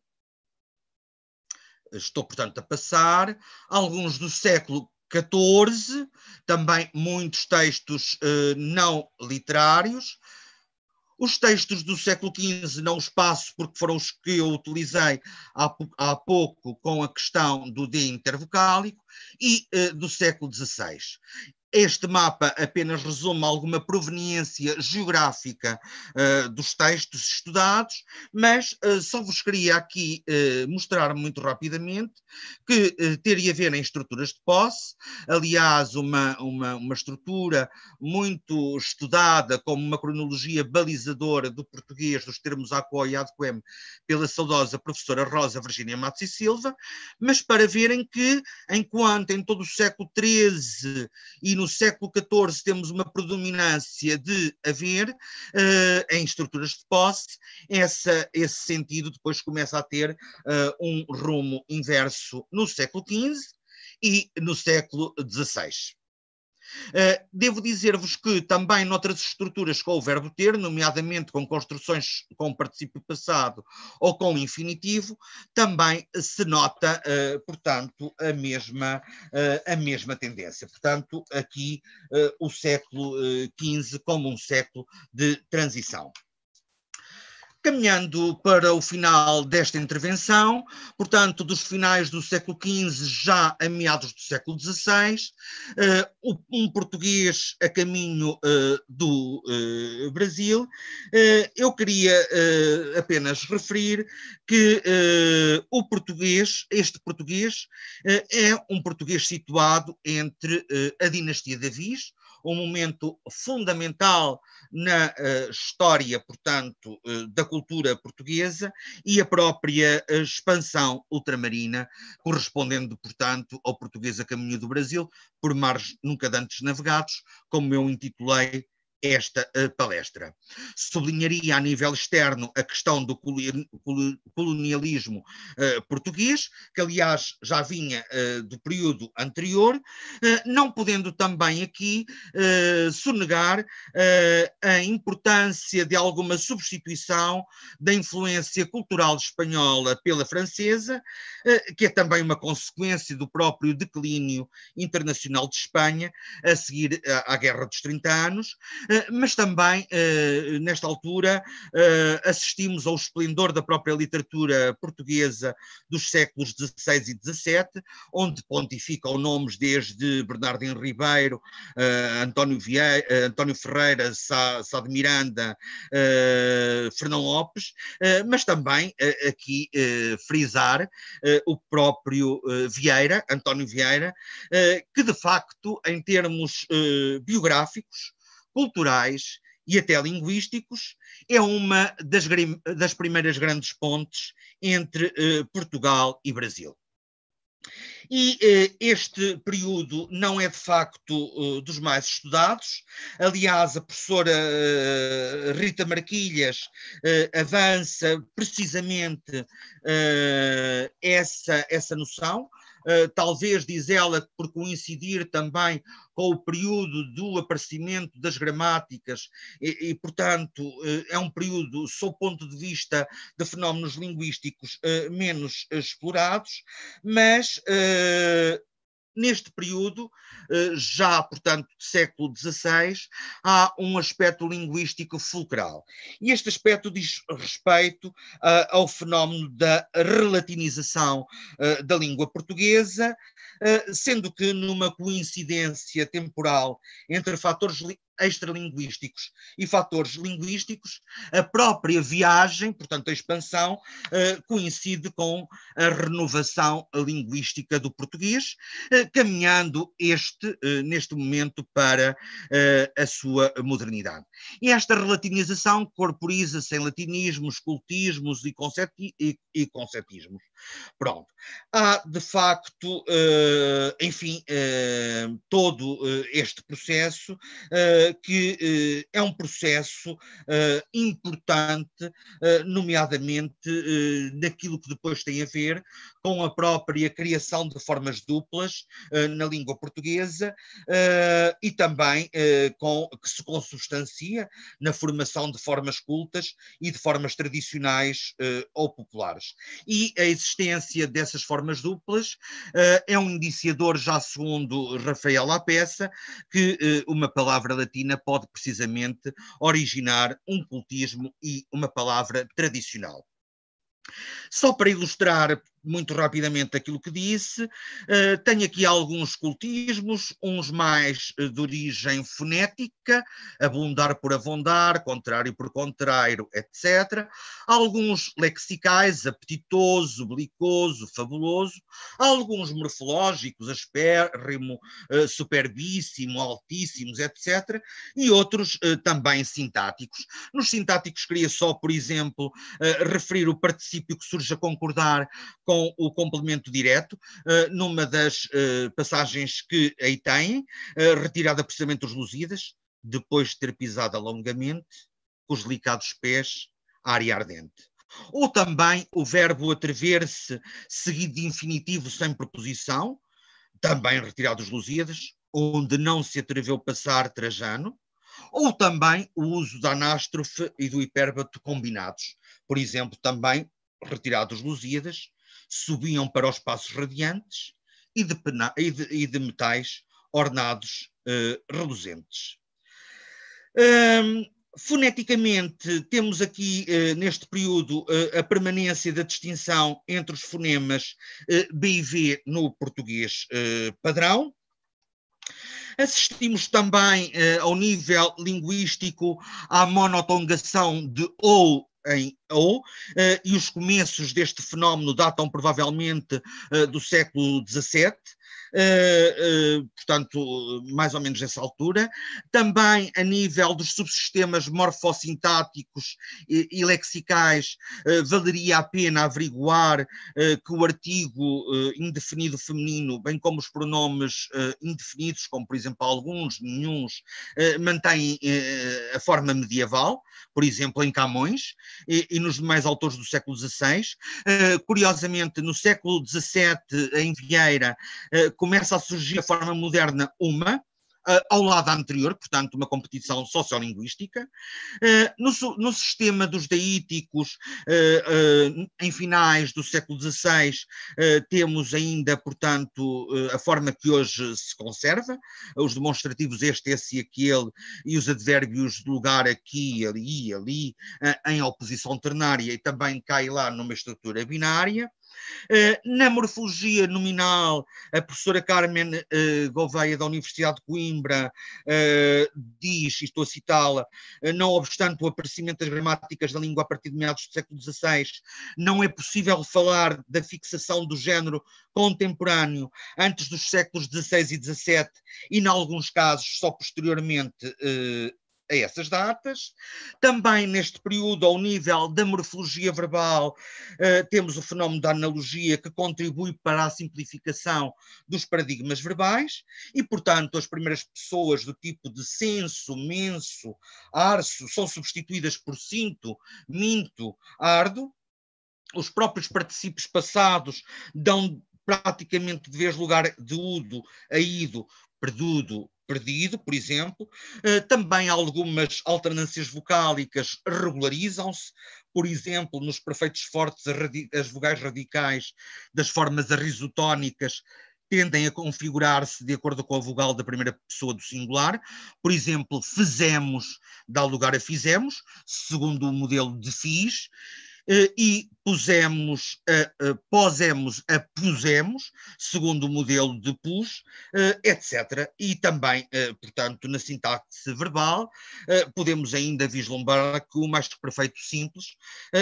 Estou, portanto, a passar alguns do século 14, também muitos textos eh, não literários. Os textos do século XV não os passo porque foram os que eu utilizei há, há pouco com a questão do D intervocálico e eh, do século XVI. Este mapa apenas resume alguma proveniência geográfica uh, dos textos estudados, mas uh, só vos queria aqui uh, mostrar muito rapidamente que teria a ver em estruturas de posse, aliás, uma, uma, uma estrutura muito estudada como uma cronologia balizadora do português dos termos ACO e ADQUEM pela saudosa professora Rosa Virginia Matos e Silva, mas para verem que, enquanto em todo o século XIII e no no século XIV temos uma predominância de haver uh, em estruturas de posse, Essa, esse sentido depois começa a ter uh, um rumo inverso no século XV e no século XVI. Eh, devo dizer-vos que também noutras estruturas com o verbo ter, nomeadamente com construções com particípio passado ou com infinitivo, também se nota, eh, portanto, a mesma, eh, a mesma tendência. Portanto, aqui o século XV como um século de transição. Caminhando para o final desta intervenção, portanto, dos finais do século XV já a meados do século XVI, eh, um português a caminho eh, do eh, Brasil, eu queria apenas referir que o português, este português, é um português situado entre a dinastia de Avis, um momento fundamental na uh, história, portanto, uh, da cultura portuguesa e a própria eh, expansão ultramarina, correspondendo, portanto, ao português a caminho do Brasil, por mares nunca antes navegados, como eu intitulei esta eh, palestra. Sublinharia a nível externo a questão do colonialismo eh, português, que aliás já vinha eh, do período anterior, não podendo também aqui sonegar a importância de alguma substituição da influência cultural espanhola pela francesa, que é também uma consequência do próprio declínio internacional de Espanha a seguir à Guerra dos 30 Anos eh, mas também, eh, nesta altura, eh, assistimos ao esplendor da própria literatura portuguesa dos séculos XVI e XVII, onde pontificam nomes desde Bernardino Ribeiro, António, Vieira, António Ferreira, Sá, Sá de Miranda, Fernão Lopes, mas também aqui frisar o próprio Vieira, António Vieira, que de facto, em termos biográficos, culturais e até linguísticos, é uma das, das primeiras grandes pontes entre eh, Portugal e Brasil. E eh, este período não é de facto eh, dos mais estudados. Aliás, a professora eh, Rita Marquilhas eh, avança precisamente eh, essa, essa noção eh, talvez, diz ela, por coincidir também com o período do aparecimento das gramáticas, e, e portanto, eh, é um período, sob ponto de vista de fenómenos linguísticos, eh, menos explorados, mas neste período, eh, já, portanto, século XVI, há um aspecto linguístico fulcral. E este aspecto diz respeito uh, ao fenómeno da relatinização uh, da língua portuguesa, uh, sendo que numa coincidência temporal entre fatores extralinguísticos e fatores linguísticos, a própria viagem, portanto a expansão, eh, coincide com a renovação linguística do português, eh, caminhando este, eh, neste momento, para a sua modernidade. E esta relatinização corporiza-se em latinismos, cultismos e, conceptismos. e, e Pronto. Há, de facto, eh, enfim, eh, todo eh, este processo que é um processo importante, nomeadamente naquilo que depois tem a ver com a própria criação de formas duplas na língua portuguesa e também com, que se consubstancia na formação de formas cultas e de formas tradicionais ou populares. E a existência dessas formas duplas eh, é um indiciador, já segundo Rafael Peça que eh, uma palavra latina pode precisamente originar um cultismo e uma palavra tradicional. Só para ilustrar muito rapidamente aquilo que disse. Eh, tenho aqui alguns cultismos, uns mais eh, de origem fonética, abundar por abundar, contrário por contrário, etc. Alguns lexicais, apetitoso, belicoso, fabuloso. Alguns morfológicos, aspérrimo, eh, superbíssimo, altíssimos, etc. E outros também sintáticos. Nos sintáticos queria só, por exemplo, referir o particípio que surge a concordar com com o complemento direto, eh, numa das eh, passagens que aí tem, eh, retirada precisamente dos Lusíadas, depois de ter pisado alongamente, com os delicados pés, a área ardente. Ou também o verbo atrever-se, seguido de infinitivo sem preposição, também retirado dos Lusíadas, onde não se atreveu passar Trajano, ou também o uso da anástrofe e do hipérbato combinados, por exemplo, também retirados dos Lusíadas, subiam para os passos radiantes e de, e de, e de metais ornados uh, reluzentes. Um, foneticamente, temos aqui, uh, neste período, uh, a permanência da distinção entre os fonemas B e V no português padrão. Assistimos também, ao nível linguístico, à monotongação de ou em O, eh, e os começos deste fenómeno datam provavelmente eh, do século XVII, eh, eh, portanto, mais ou menos nessa altura. Também a nível dos subsistemas morfossintáticos e, lexicais, eh, valeria a pena averiguar que o artigo indefinido feminino, bem como os pronomes indefinidos, como por exemplo alguns, nenhums, mantém a forma medieval, por exemplo, em Camões e nos demais autores do século XVI. Curiosamente, no século XVII, em Vieira, começa a surgir a forma moderna uma, eh, ao lado anterior, portanto, uma competição sociolinguística. Eh, no, no sistema dos daíticos, eh, em finais do século XVI, temos ainda, portanto, a forma que hoje se conserva, os demonstrativos este, esse e aquele, e os advérbios de lugar aqui, ali, ali, em oposição ternária e também cai lá numa estrutura binária. Eh, na morfologia nominal, a professora Carmen eh, Gouveia, da Universidade de Coimbra, eh, diz, e estou a citá-la, não obstante o aparecimento das gramáticas da língua a partir de meados do século XVI, não é possível falar da fixação do género contemporâneo antes dos séculos XVI e XVII e, em alguns casos, só posteriormente a essas datas. Também neste período, ao nível da morfologia verbal, eh, temos o fenómeno da analogia que contribui para a simplificação dos paradigmas verbais e, portanto, as primeiras pessoas do tipo de senso, menso, arso são substituídas por cinto, minto, ardo. Os próprios particípios passados dão praticamente de vez lugar de udo a ido, perdudo, perdido, por exemplo. Eh, também algumas alternâncias vocálicas regularizam-se, por exemplo, nos prefeitos fortes as vogais radicais das formas arisotónicas tendem a configurar-se de acordo com a vogal da primeira pessoa do singular. Por exemplo, fizemos dá lugar a fizemos, segundo o modelo de fiz, eh, e pusemos, a, eh, a, eh, posemos a pusemos, segundo o modelo de pus, etc. E também, portanto, na sintaxe verbal, podemos ainda vislumbrar que o mais perfeito simples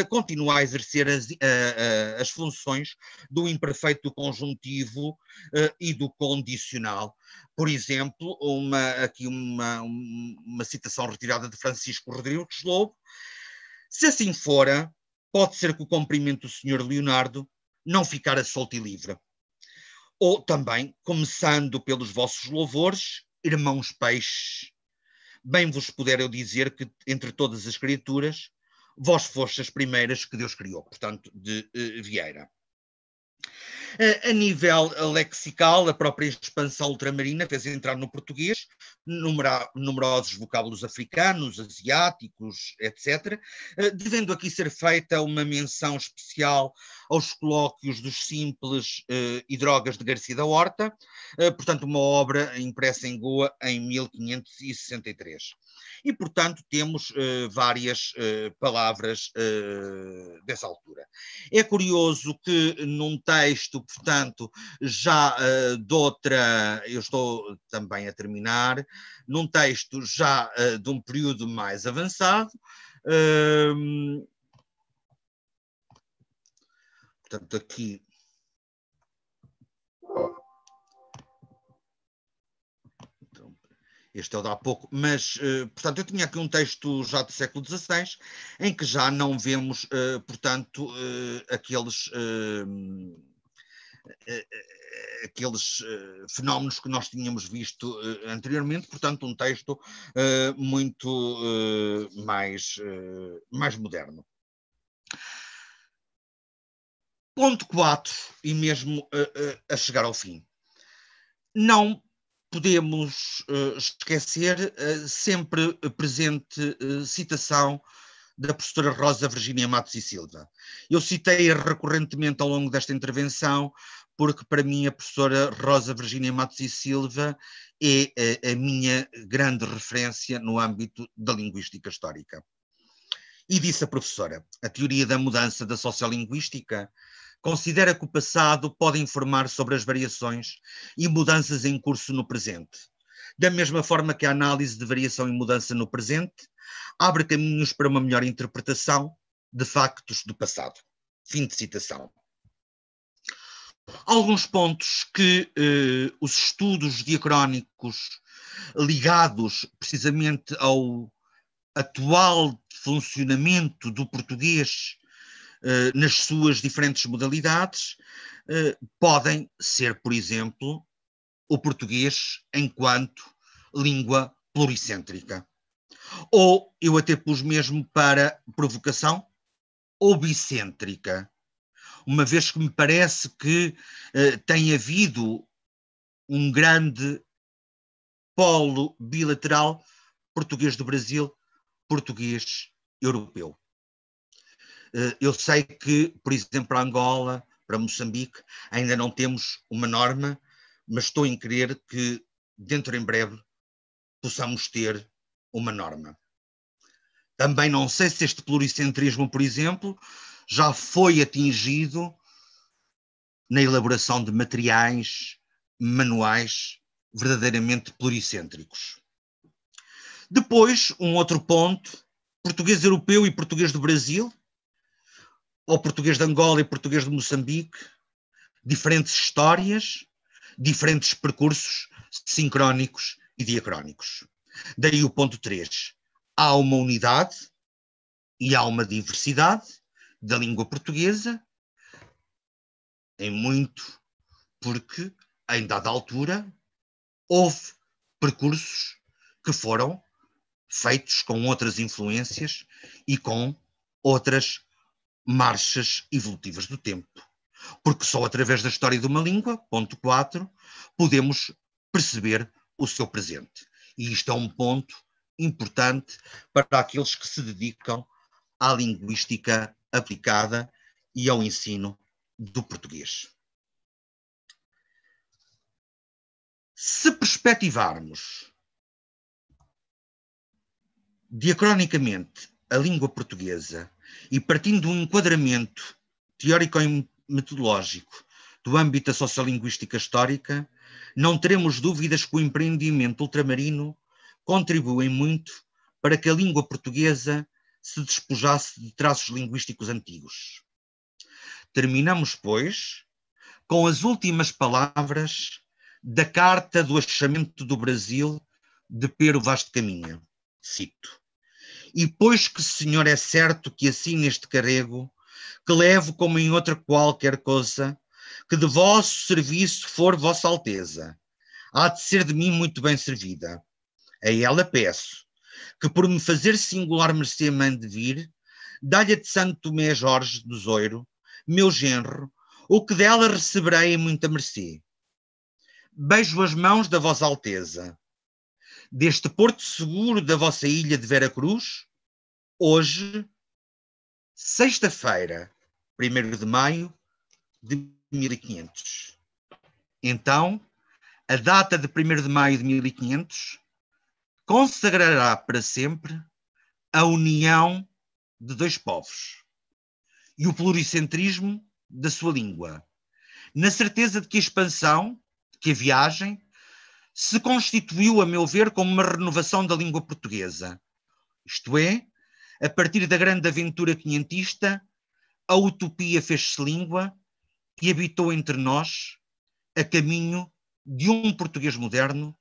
continua a exercer as, as funções do imperfeito conjuntivo e do condicional. Por exemplo, uma, aqui uma, uma citação retirada de Francisco Rodrigues Lobo, se assim fora, Pode ser que o cumprimento do Sr. Leonardo não ficara solto e livre. Ou também, começando pelos vossos louvores, irmãos peixes, bem vos puder eu dizer que, entre todas as criaturas, vós foste as primeiras que Deus criou, portanto, de uh, Vieira. Eh, a nível lexical, a própria expansão ultramarina fez entrar no português numerosos vocábulos africanos, asiáticos, etc., eh, devendo aqui ser feita uma menção especial aos colóquios dos simples eh, e drogas de Garcia da Horta, eh, portanto, uma obra impressa em Goa em 1563. E, portanto, temos uh, várias uh, palavras uh, dessa altura. É curioso que num texto, portanto, já uh, de outra, eu estou também a terminar, num texto já de um período mais avançado, ehm, portanto, aqui Este é o de há pouco, mas, eh, portanto, eu tinha aqui um texto já do século XVI, em que já não vemos, eh, portanto, eh, aqueles, aqueles fenómenos que nós tínhamos visto anteriormente, portanto, um texto muito mais, mais moderno. Ponto 4, e mesmo a chegar ao fim. Não podemos eh, esquecer a eh, sempre eh, presente citação da professora Rosa Virginia Matos e Silva. Eu citei-a recorrentemente ao longo desta intervenção, porque para mim a professora Rosa Virginia Matos e Silva é a, a minha grande referência no âmbito da linguística histórica. E disse a professora: a teoria da mudança da sociolinguística Considera que o passado pode informar sobre as variações e mudanças em curso no presente. Da mesma forma que a análise de variação e mudança no presente abre caminhos para uma melhor interpretação de factos do passado. Fim de citação. Alguns pontos que eh, os estudos diacrónicos ligados precisamente ao atual funcionamento do português eh, nas suas diferentes modalidades, eh, podem ser, por exemplo, o português enquanto língua pluricêntrica. Ou eu até pus mesmo para provocação, ou bicêntrica, uma vez que me parece que eh, tem havido um grande polo bilateral português do Brasil, português europeu. Eh, eu sei que, por exemplo, para Angola, para Moçambique, ainda não temos uma norma, mas estou em crer que dentro em breve possamos ter uma norma. Também não sei se este pluricentrismo, por exemplo, já foi atingido na elaboração de materiais manuais verdadeiramente pluricêntricos. Depois, um outro ponto, português europeu e português do Brasil, ou português de Angola e português de Moçambique, diferentes histórias, diferentes percursos sincrónicos e diacrónicos. Daí o ponto 3. Há uma unidade e há uma diversidade da língua portuguesa, em muito, porque em dada altura houve percursos que foram feitos com outras influências e com outras marchas evolutivas do tempo. Porque só através da história de uma língua, ponto 4, podemos perceber o seu presente. E isto é um ponto importante para aqueles que se dedicam à linguística aplicada e ao ensino do português. Se perspectivarmos diacronicamente a língua portuguesa e partindo de um enquadramento teórico e metodológico do âmbito da sociolinguística histórica, não teremos dúvidas que o empreendimento ultramarino contribuem muito para que a língua portuguesa se despojasse de traços linguísticos antigos. Terminamos, pois, com as últimas palavras da Carta do Achamento do Brasil de Pero Vaz de Caminha. Cito: e pois que, Senhor, é certo que assim neste carrego, que levo como em outra qualquer coisa, que de vosso serviço for Vossa Alteza, há de ser de mim muito bem servida. A ela peço que, por me fazer singular mercê mande vir, dá-lhe de Santo Tomé Jorge do Zoiro, meu genro, o que dela receberei em muita mercê. Beijo as mãos da Vossa Alteza deste porto seguro da vossa ilha de Vera Cruz, hoje, sexta-feira, 1 de maio de 1500. Então, a data de 1 de maio de 1500 consagrará para sempre a união de dois povos e o pluricentrismo da sua língua, na certeza de que a expansão, de que a viagem, se constituiu, a meu ver, como uma renovação da língua portuguesa. Isto é, a partir da grande aventura quinhentista, a utopia fez-se língua e habitou entre nós, a caminho de um português moderno,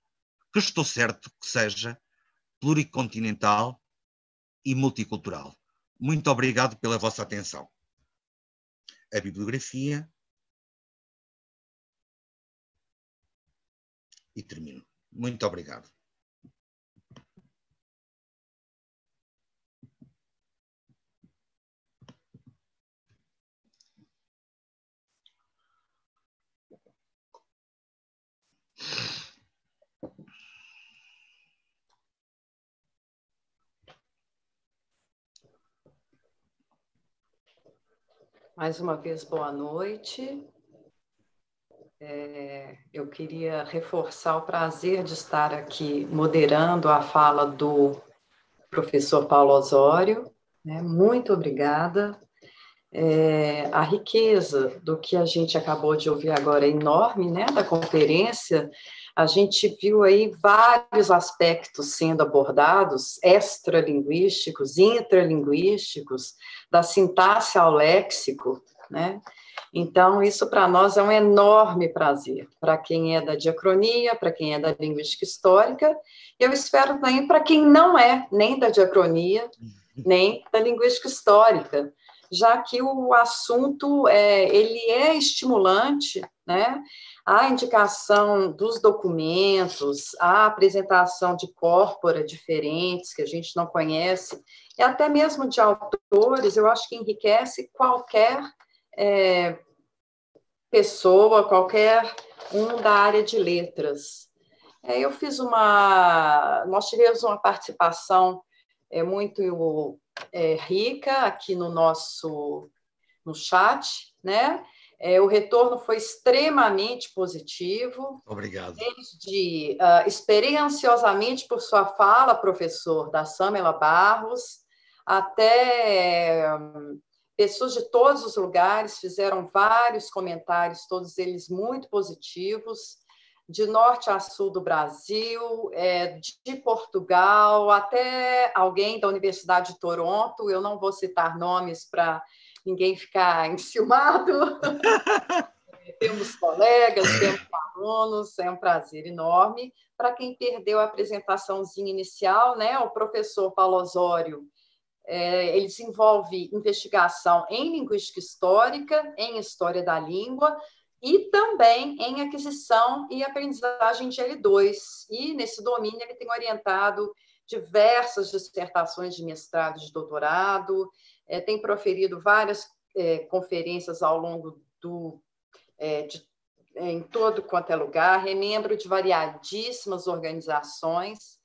que estou certo que seja pluricontinental e multicultural. Muito obrigado pela vossa atenção. A bibliografia e termino. Muito obrigado. Mais uma vez, boa noite. É, eu queria reforçar o prazer de estar aqui moderando a fala do professor Paulo Osório. Né? Muito obrigada. É, a riqueza do que a gente acabou de ouvir agora é enorme, né? Da conferência, a gente viu aí vários aspectos sendo abordados, extralinguísticos, intralinguísticos, da sintaxe ao léxico, né? Então, isso para nós é um enorme prazer, para quem é da diacronia, para quem é da linguística histórica, eu espero também para quem não é nem da diacronia, uhum. nem da linguística histórica, já que o assunto é, ele é estimulante, né? A indicação dos documentos, a apresentação de corpora diferentes que a gente não conhece, e até mesmo de autores, eu acho que enriquece qualquer é, pessoa, qualquer um da área de letras. É, eu fiz uma. Nós tivemos uma participação é, muito é, rica aqui no nosso no chat, né? É, o retorno foi extremamente positivo. Obrigado. Desde uh, ah, esperei ansiosamente por sua fala, professor, da Samela Barros, até uh, Pessoas de todos os lugares fizeram vários comentários, todos eles muito positivos, de norte a sul do Brasil, é, de Portugal, até alguém da Universidade de Toronto. Eu não vou citar nomes para ninguém ficar enciumado. temos colegas, temos alunos, é um prazer enorme. Para quem perdeu a apresentaçãozinha inicial, né, o professor Paulo Osório é, ele desenvolve investigação em linguística histórica, em história da língua e também em aquisição e aprendizagem de L2. E nesse domínio ele tem orientado diversas dissertações de mestrado, e de doutorado, é, tem proferido várias é, conferências ao longo do é, de, é, em todo quanto é lugar, remembro membro de variadíssimas organizações.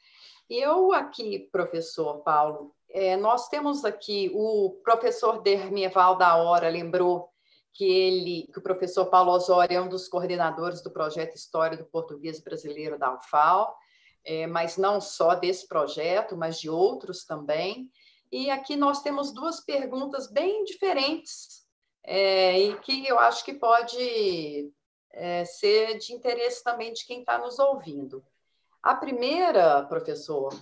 E eu aqui, professor Paulo, é, nós temos aqui o professor Dermieval da Hora lembrou que ele, que o professor Paulo Osório é um dos coordenadores do projeto História do Português Brasileiro da UFAL, é, mas não só desse projeto, mas de outros também. E aqui nós temos duas perguntas bem diferentes é, e que eu acho que pode é, ser de interesse também de quem está nos ouvindo. A primeira, professor,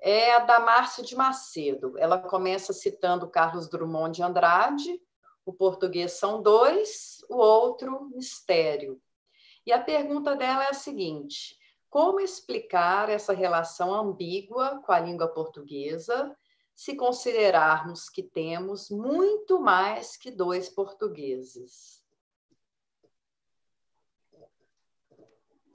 é a da Márcia de Macedo. Ela começa citando Carlos Drummond de Andrade, o português são dois, o outro mistério. E a pergunta dela é a seguinte: como explicar essa relação ambígua com a língua portuguesa se considerarmos que temos muito mais que dois portugueses?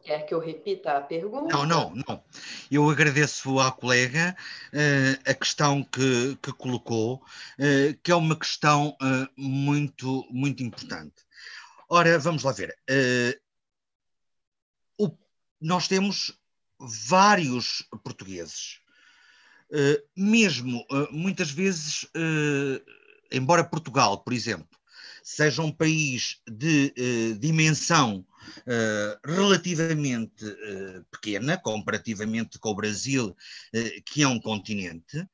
Quer que eu repita a pergunta? Não, não, não. Eu agradeço à colega uh, a questão que, que colocou, uh, que é uma questão uh, muito, muito importante. Ora, vamos lá ver. O, nós temos vários portugueses, mesmo muitas vezes, embora Portugal, por exemplo, seja um país de dimensão eh, relativamente eh, pequena, comparativamente com o Brasil, eh, que é um continente,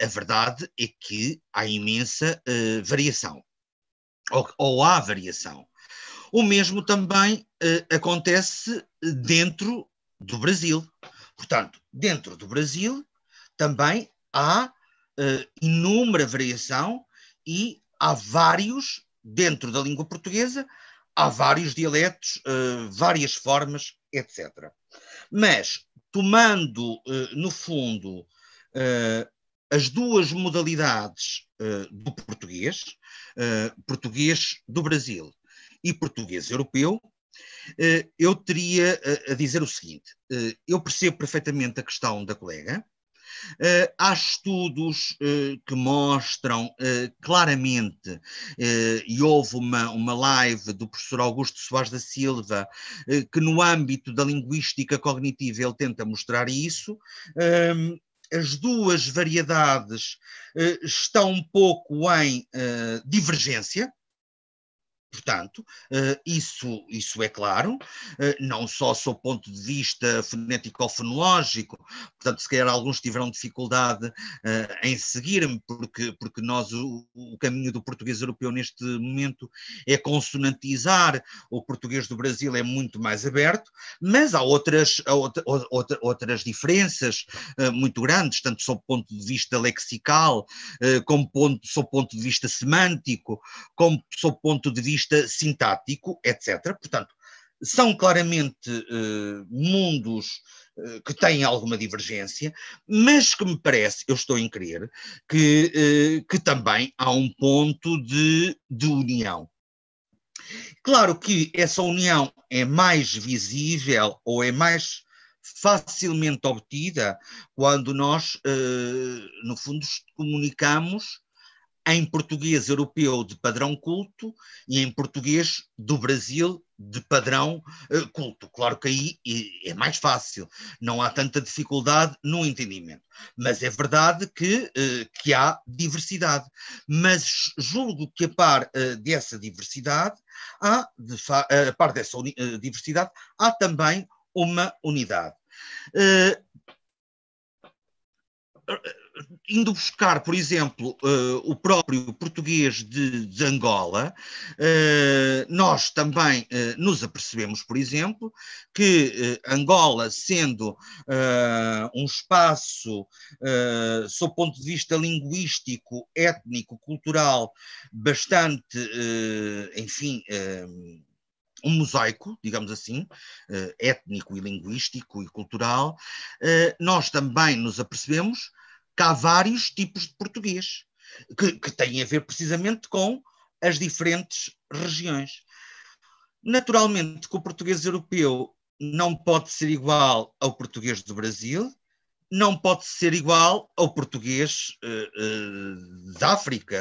a verdade é que há imensa variação, ou, ou há variação. O mesmo também acontece dentro do Brasil. Portanto, dentro do Brasil também há uh, inúmera variação e há vários, dentro da língua portuguesa, há vários dialetos, uh, várias formas, etc. Mas, tomando, uh, no fundo, uh, as duas modalidades do português, português do Brasil e português europeu, eu teria a dizer o seguinte: eu percebo perfeitamente a questão da colega, Uh, há estudos uh, que mostram uh, claramente, e houve uma, uma live do professor Augusto Soares da Silva, que no âmbito da linguística cognitiva ele tenta mostrar isso. Ehm, as duas variedades estão um pouco em divergência, Portanto, eh, isso, isso é claro, eh, não só sob o ponto de vista fonético-fonológico, portanto, se calhar alguns tiveram dificuldade eh, em seguir-me, porque, porque nós, o, o, caminho do português europeu neste momento é consonantizar, o português do Brasil é muito mais aberto, mas há outras, há outra, outra, outras diferenças muito grandes, tanto sob o ponto de vista lexical, como ponto, sob o ponto de vista semântico, como sob o ponto de vista vista sintático, etc. Portanto, são claramente uh, mundos uh, que têm alguma divergência, mas que me parece, eu estou em crer, que, uh, que também há um ponto de, de união. Claro que essa união é mais visível ou é mais facilmente obtida quando nós, no fundo, comunicamos em português europeu de padrão culto e em português do Brasil de padrão eh, culto. Claro que aí é mais fácil, não há tanta dificuldade no entendimento. Mas é verdade que, eh, que há diversidade. Mas julgo que a par eh, dessa diversidade, há, de a par dessa diversidade, há também uma unidade indo buscar, por exemplo, uh, o próprio português de, de Angola, uh, nós também uh, nos apercebemos, por exemplo, que Angola, sendo um espaço, uh, sob ponto de vista linguístico, étnico, cultural, bastante, enfim um mosaico, digamos assim, étnico e linguístico e cultural, nós também nos apercebemos que há vários tipos de português, que, que têm a ver precisamente com as diferentes regiões. Naturalmente que o português europeu não pode ser igual ao português do Brasil, não pode ser igual ao português uh, uh, da África.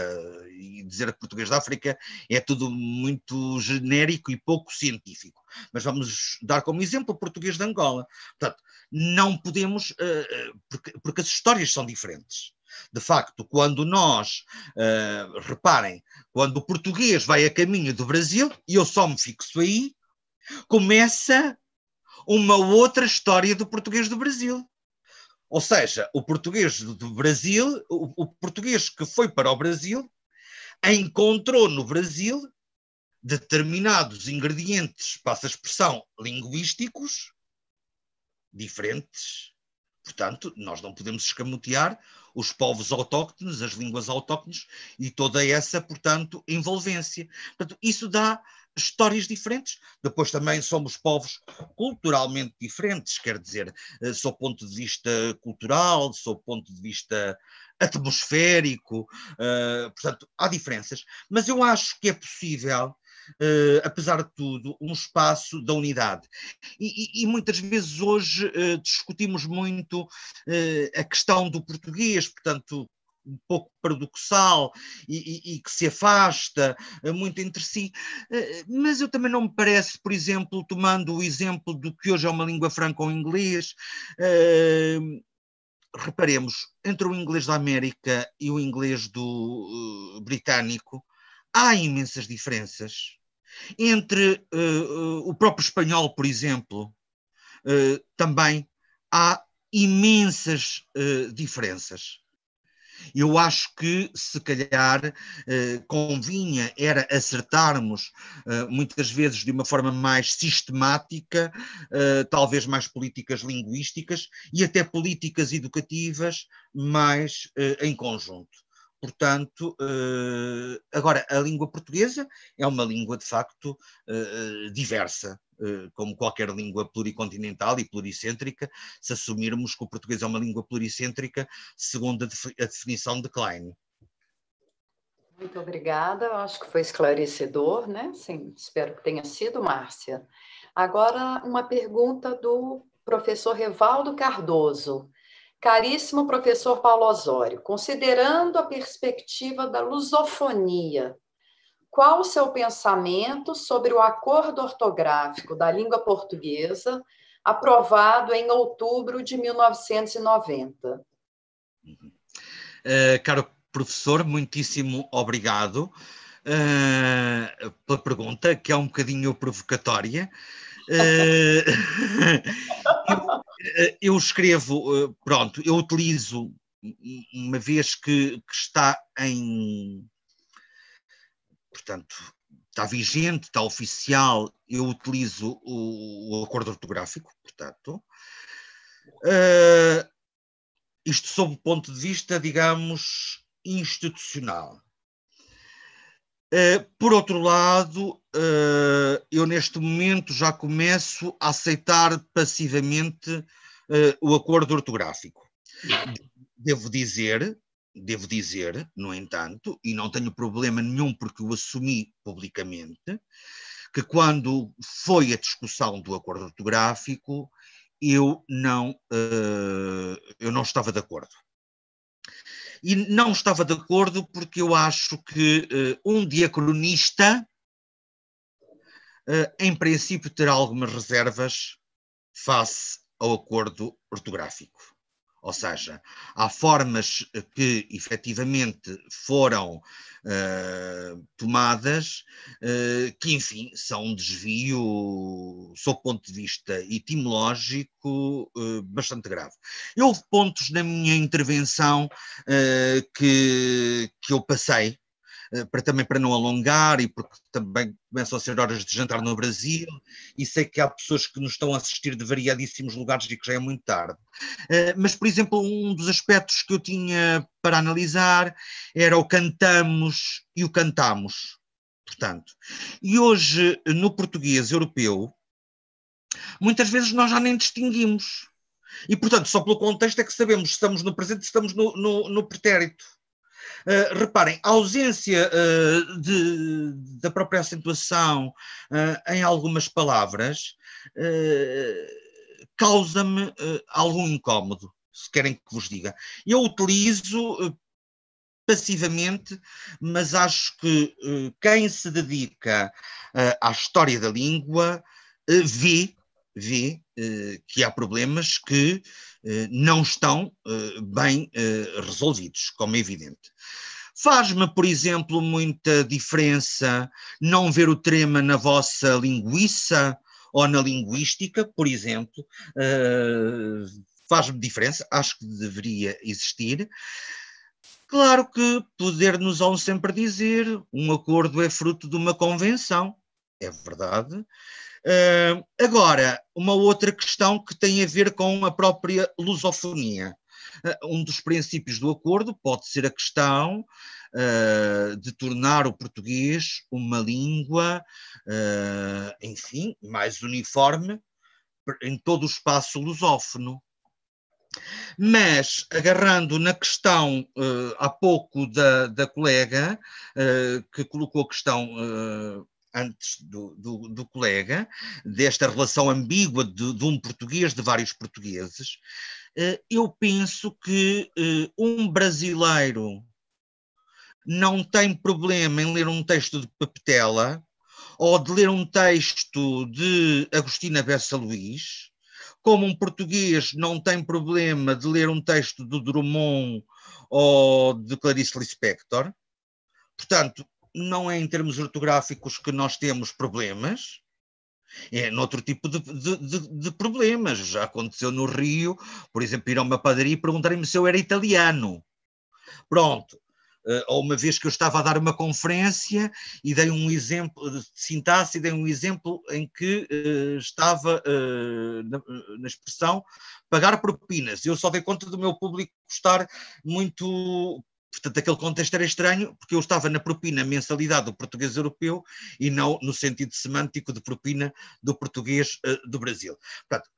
E dizer que português da África é tudo muito genérico e pouco científico. Mas vamos dar como exemplo o português de Angola. Portanto, não podemos, eh, eh, porque, porque as histórias são diferentes. De facto, quando nós, uh, reparem, quando o português vai a caminho do Brasil, e eu só me fixo aí, começa uma outra história do português do Brasil. Ou seja, o português do Brasil, o, o português que foi para o Brasil, encontrou no Brasil determinados ingredientes, passa a expressão, linguísticos, diferentes. Portanto, nós não podemos escamotear os povos autóctones, as línguas autóctones e toda essa, portanto, envolvência. Portanto, isso dá histórias diferentes. Depois também somos povos culturalmente diferentes, quer dizer, eh, sob o ponto de vista cultural, sob o ponto de vista atmosférico, uh, portanto, há diferenças. Mas eu acho que é possível eh, apesar de tudo, um espaço da unidade. E, e, e muitas vezes hoje eh, discutimos muito eh, a questão do português, portanto, um pouco paradoxal e, e, e, que se afasta muito entre si, mas eu também não me parece, por exemplo, tomando o exemplo do que hoje é uma língua franca ou inglês, reparemos, entre o inglês da América e o inglês do uh, britânico, há imensas diferenças entre uh, uh, o próprio espanhol, por exemplo, uh, também há imensas diferenças. Eu acho que, se calhar, convinha era acertarmos, muitas vezes de uma forma mais sistemática, talvez mais políticas linguísticas e até políticas educativas mais em conjunto Portanto, eh, agora, a língua portuguesa é uma língua de facto eh, diversa, eh, como qualquer língua pluricontinental e pluricêntrica, se assumirmos que o português é uma língua pluricêntrica, segundo a, definição de Klein. Muito obrigada, eu acho que foi esclarecedor, né? Sim, espero que tenha sido, Márcia. Agora, uma pergunta do professor Revaldo Cardoso. Caríssimo professor Paulo Osório, considerando a perspectiva da lusofonia, qual o seu pensamento sobre o acordo ortográfico da língua portuguesa aprovado em outubro de 1990? Uh, eh, caro professor, muitíssimo obrigado uh, pela pergunta, que é um bocadinho provocatória. Uh, Eh, eu escrevo, eh, pronto, eu utilizo, uma vez que, que está em. Portanto, está vigente, está oficial, eu utilizo o, o acordo ortográfico, portanto. Uh, isto sob o ponto de vista, digamos, institucional. Uh, por outro lado, uh, eu neste momento já começo a aceitar passivamente uh, o acordo ortográfico. Devo dizer, devo dizer, no entanto, e não tenho problema nenhum porque o assumi publicamente, que quando foi a discussão do acordo ortográfico, eu não, eu não estava de acordo e não estava de acordo porque eu acho que uh, um diacronista, uh, em princípio, terá algumas reservas face ao acordo ortográfico. Ou seja, há formas que efetivamente foram uh, tomadas uh, que, enfim, são um desvio, sob ponto de vista etimológico, uh, bastante grave. Houve pontos na minha intervenção que, que eu passei, eh, para também para não alongar e porque também começam a ser horas de jantar no Brasil e sei que há pessoas que nos estão a assistir de variadíssimos lugares e que já é muito tarde. Eh, mas, por exemplo, um dos aspectos que eu tinha para analisar era o cantamos e o cantamos, portanto. E hoje, no português europeu, muitas vezes nós já nem distinguimos. E, portanto, só pelo contexto é que sabemos se estamos no presente, se estamos no, no, no pretérito. Eh, reparem, a ausência uh, de, da própria acentuação uh, em algumas palavras causa-me algum incómodo, se querem que vos diga. Eu utilizo passivamente, mas acho que quem se dedica à história da língua vê vê eh, que há problemas que eh, não estão eh, bem resolvidos, como é evidente. Faz-me, por exemplo, muita diferença não ver o trema na vossa linguiça ou na linguística, por exemplo. Faz-me diferença, acho que deveria existir. Claro que poder-nos ão sempre dizer um acordo é fruto de uma convenção, é verdade. Uh, agora, uma outra questão que tem a ver com a própria lusofonia. Uh, um dos princípios do acordo pode ser a questão uh, de tornar o português uma língua, enfim, mais uniforme em todo o espaço lusófono. Mas, agarrando na questão uh, há pouco da, da colega, uh, que colocou a questão uh, antes do, do, do colega, desta relação ambígua de, de, um português, de vários portugueses, eh, eu penso que eh, um brasileiro não tem problema em ler um texto de Pepetela ou de ler um texto de Agostina Bessa Luís, como um português não tem problema de ler um texto do Drummond ou de Clarice Lispector. Portanto, não é em termos ortográficos que nós temos problemas, é noutro tipo de, de, de, de, problemas. Já aconteceu no Rio, por exemplo, ir a uma padaria e perguntarem-me se eu era italiano. Pronto. Ou eh, uma vez que eu estava a dar uma conferência e dei um exemplo de sintaxe, e dei um exemplo em que uh, estava uh, na, na, expressão pagar propinas. Eu só dei conta do meu público estar muito Portanto, aquele contexto era estranho, porque eu estava na propina mensalidade do português europeu e não no sentido semântico de propina do português uh, do Brasil. Portanto,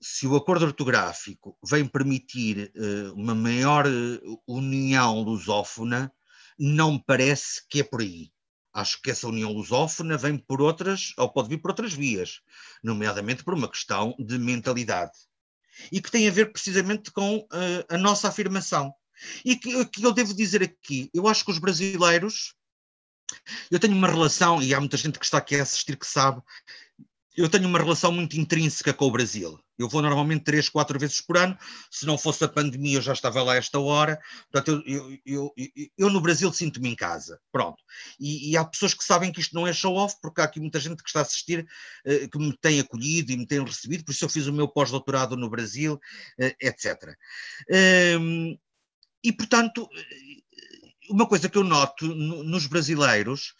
se o acordo ortográfico vem permitir uh, uma maior uh, união lusófona, não me parece que é por aí. Acho que essa união lusófona vem por outras, ou pode vir por outras vias, nomeadamente por uma questão de mentalidade. E que tem a ver precisamente com uh, a nossa afirmação. E o que eu devo dizer aqui, eu acho que os brasileiros, eu tenho uma relação, e há muita gente que está aqui a assistir que sabe, eu tenho uma relação muito intrínseca com o Brasil. Eu vou normalmente três, quatro vezes por ano. Se não fosse a pandemia, eu já estava lá esta hora. Portanto, eu, eu, eu, eu no Brasil sinto-me em casa. Pronto. E, e, há pessoas que sabem que isto não é show-off, porque há aqui muita gente que está a assistir, eh, que me tem acolhido e me tem recebido. Por isso eu fiz o meu pós-doutorado no Brasil, eh, etc. E, portanto, uma coisa que eu noto nos brasileiros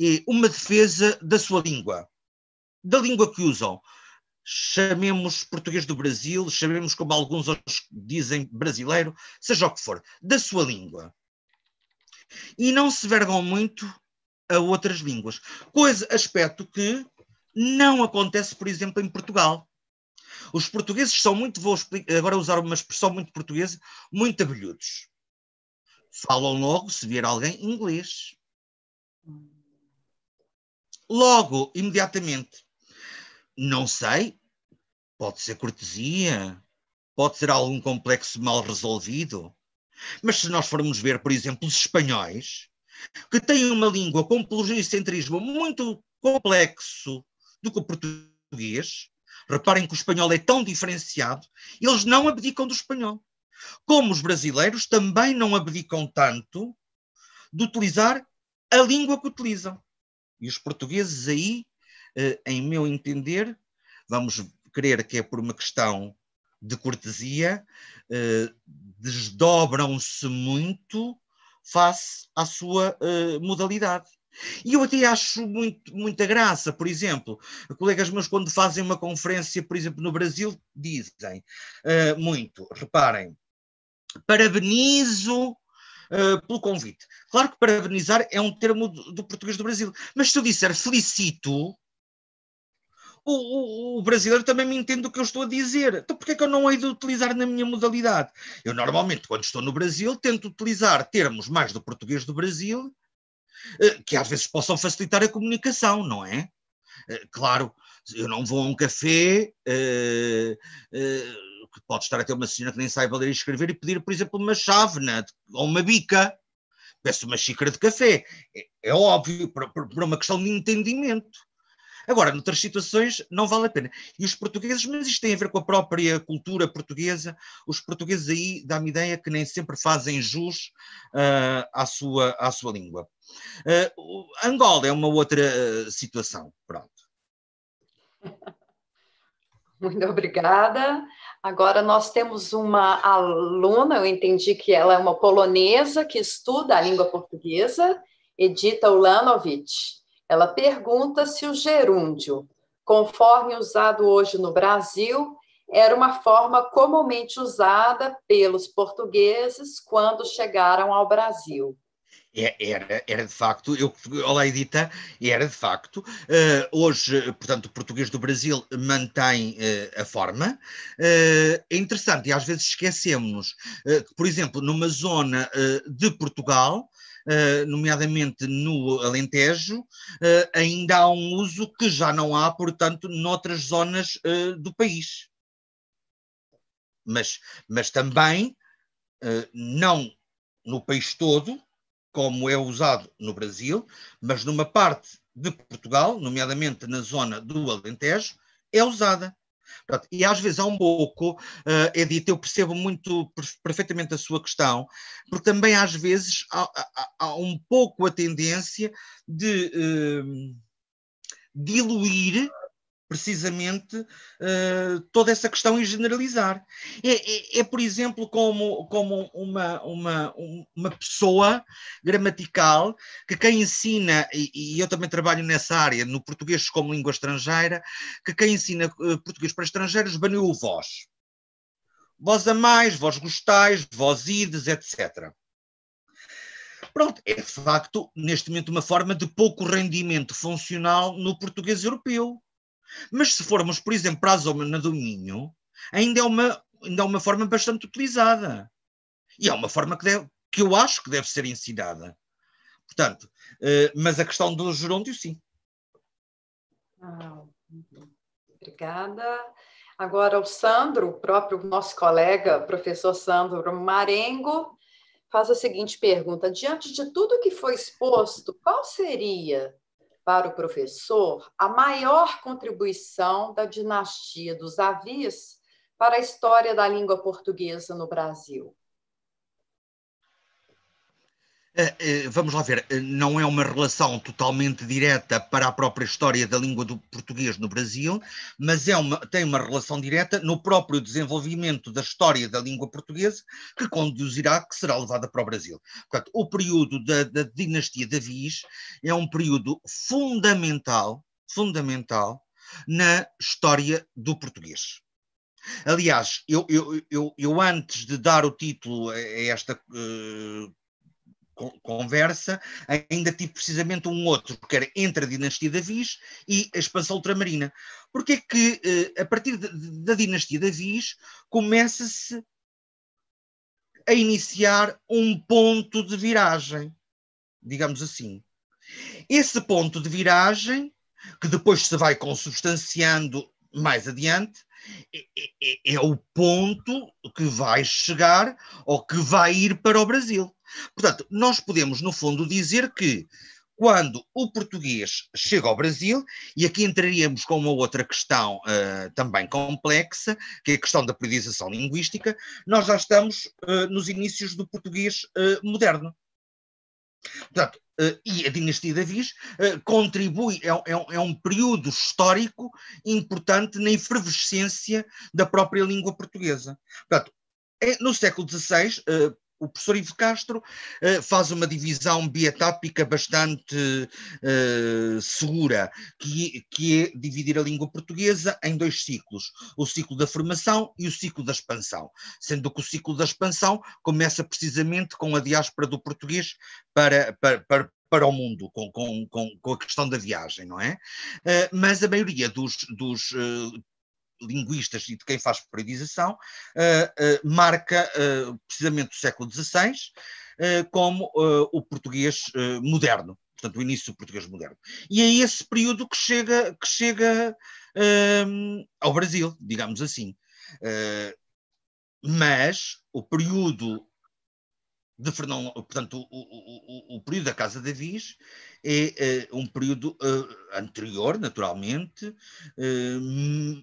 é uma defesa da sua língua, da língua que usam. Chamemos português do Brasil, chamemos como alguns dizem brasileiro, seja o que for, da sua língua. E não se vergam muito a outras línguas. Coisa, aspecto que não acontece, por exemplo, em Portugal. Os portugueses são muito, vou explicar, agora usar uma expressão muito portuguesa, muito abelhudos. Falam logo se vier alguém inglês. Logo, imediatamente. Não sei, pode ser cortesia, pode ser algum complexo mal resolvido. Mas se nós formos ver, por exemplo, os espanhóis, que têm uma língua com pluriocentrismo muito complexo do que o português, Reparem que o espanhol é tão diferenciado, eles não abdicam do espanhol. Como os brasileiros também não abdicam tanto de utilizar a língua que utilizam. E os portugueses aí, eh, em meu entender, vamos crer que é por uma questão de cortesia, eh, desdobram-se muito face à sua eh, modalidade. E eu até acho muito, muita graça, por exemplo, colegas meus, quando fazem uma conferência, por exemplo, no Brasil, dizem uh, muito, reparem, parabenizo uh, pelo convite. Claro que parabenizar é um termo do, do português do Brasil, mas se eu disser felicito, o, o, o, brasileiro também me entende o que eu estou a dizer. Então, porquê é que eu não hei de utilizar na minha modalidade? Eu, normalmente, quando estou no Brasil, tento utilizar termos mais do português do Brasil eh, que às vezes possam facilitar a comunicação, não é? Eh, claro, eu não vou a um café eh, que pode estar até uma senhora que nem saiba ler e escrever e pedir, por exemplo, uma chávena ou uma bica. Peço uma xícara de café. É, é óbvio, por, por, uma questão de entendimento. Agora, noutras situações, não vale a pena. E os portugueses, mas isto tem a ver com a própria cultura portuguesa, os portugueses aí dá-me ideia que nem sempre fazem jus uh, à, sua, à sua língua. Uh, Angola é uma outra eh, situação. Pronto. Muito obrigada. Agora nós temos uma aluna, eu entendi que ela é uma polonesa que estuda a língua portuguesa, Edita Ulanovic. Ela pergunta se o gerúndio, conforme usado hoje no Brasil, era uma forma comumente usada pelos portugueses quando chegaram ao Brasil. É, era, era de facto, eu, olá Edita, era de facto. Uh, hoje, portanto, o português do Brasil mantém uh, a forma. Uh, é interessante, e às vezes esquecemos que, por exemplo, numa zona de Portugal, Uh, nomeadamente no Alentejo, uh, ainda há um uso que já não há, portanto, noutras zonas uh, do país. Mas, mas também, não no país todo, como é usado no Brasil, mas numa parte de Portugal, nomeadamente na zona do Alentejo, é usada. Pronto, e às vezes há um pouco, uh, Edith, eu percebo muito perfeitamente a sua questão, porque também às vezes há, há, há um pouco a tendência de uh, diluir precisamente uh, toda essa questão e generalizar. É, é, é, por exemplo, como, como uma, uma, uma pessoa gramatical que quem ensina, e, e, eu também trabalho nessa área, no português como língua estrangeira, que quem ensina eh, português para estrangeiros baniu o vós. Vós amais, vós gostais, vós ides, etc. Pronto, é de facto, neste momento, uma forma de pouco rendimento funcional no português europeu mas se formos, por exemplo, para a zona do Minho, ainda é uma, ainda é uma forma bastante utilizada. E é uma forma que, deve, que eu acho que deve ser ensinada. Portanto, uh, mas a questão do gerúndio, sim. Ah, obrigada. Agora, o Sandro, o próprio nosso colega, professor Sandro Marengo, faz a seguinte pergunta: Diante de tudo que foi exposto, qual seria para o professor a maior contribuição da dinastia dos Avis para a história da língua portuguesa no Brasil. Eh, eh, vamos lá ver, eh, não é uma relação totalmente direta para a própria história da língua do português no Brasil, mas é uma, tem uma relação direta no próprio desenvolvimento da história da língua portuguesa, que conduzirá, que será levada para o Brasil. Portanto, o período da, da dinastia Davis é um período fundamental, fundamental na história do português. Aliás, eu, eu, eu, eu antes de dar o título a esta uh, conversa, ainda tive precisamente um outro, que era entre a dinastia da Viz e a expansão ultramarina. Porque é que, eh, a partir da dinastia da Viz, começa-se a iniciar um ponto de viragem, digamos assim. Esse ponto de viragem, que depois se vai consubstanciando mais adiante, é, é, é, é o ponto que vai chegar ou que vai ir para o Brasil Portanto, nós podemos, no fundo, dizer que quando o português chega ao Brasil, e aqui entraríamos com uma outra questão uh, também complexa, que é a questão da periodização linguística, nós já estamos uh, nos inícios do português uh, moderno. Portanto, e a dinastia de Avis contribui, é, é, é, um período histórico importante na efervescência da própria língua portuguesa. Portanto, é, no século XVI, o professor Ivo Castro uh, faz uma divisão bietápica bastante uh, segura, que, que é dividir a língua portuguesa em dois ciclos: o ciclo da formação e o ciclo da expansão. Sendo que o ciclo da expansão começa precisamente com a diáspora do português para, para, para para o mundo com, com, com, a questão da viagem, não é? Uh, mas a maioria dos, dos uh, linguistas e de quem faz periodização, uh, uh, marca eh, precisamente o século XVI como o português moderno, portanto, o início do português moderno. E é esse período que chega, que chega ao Brasil, digamos assim. mas o período de Fernão, portanto, o, o, o, o período da Casa de Avis é eh, um período eh, anterior, naturalmente, eh,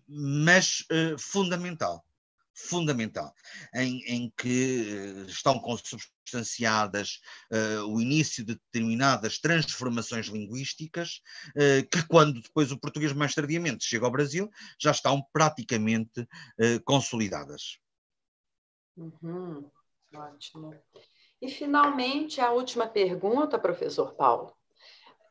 mas fundamental fundamental, em, em, que estão consubstanciadas uh, o início de determinadas transformações linguísticas, uh, que quando depois o português mais tardiamente chega ao Brasil, já estão praticamente uh, consolidadas. Uhum, ótimo. E finalmente a última pergunta, professor Paulo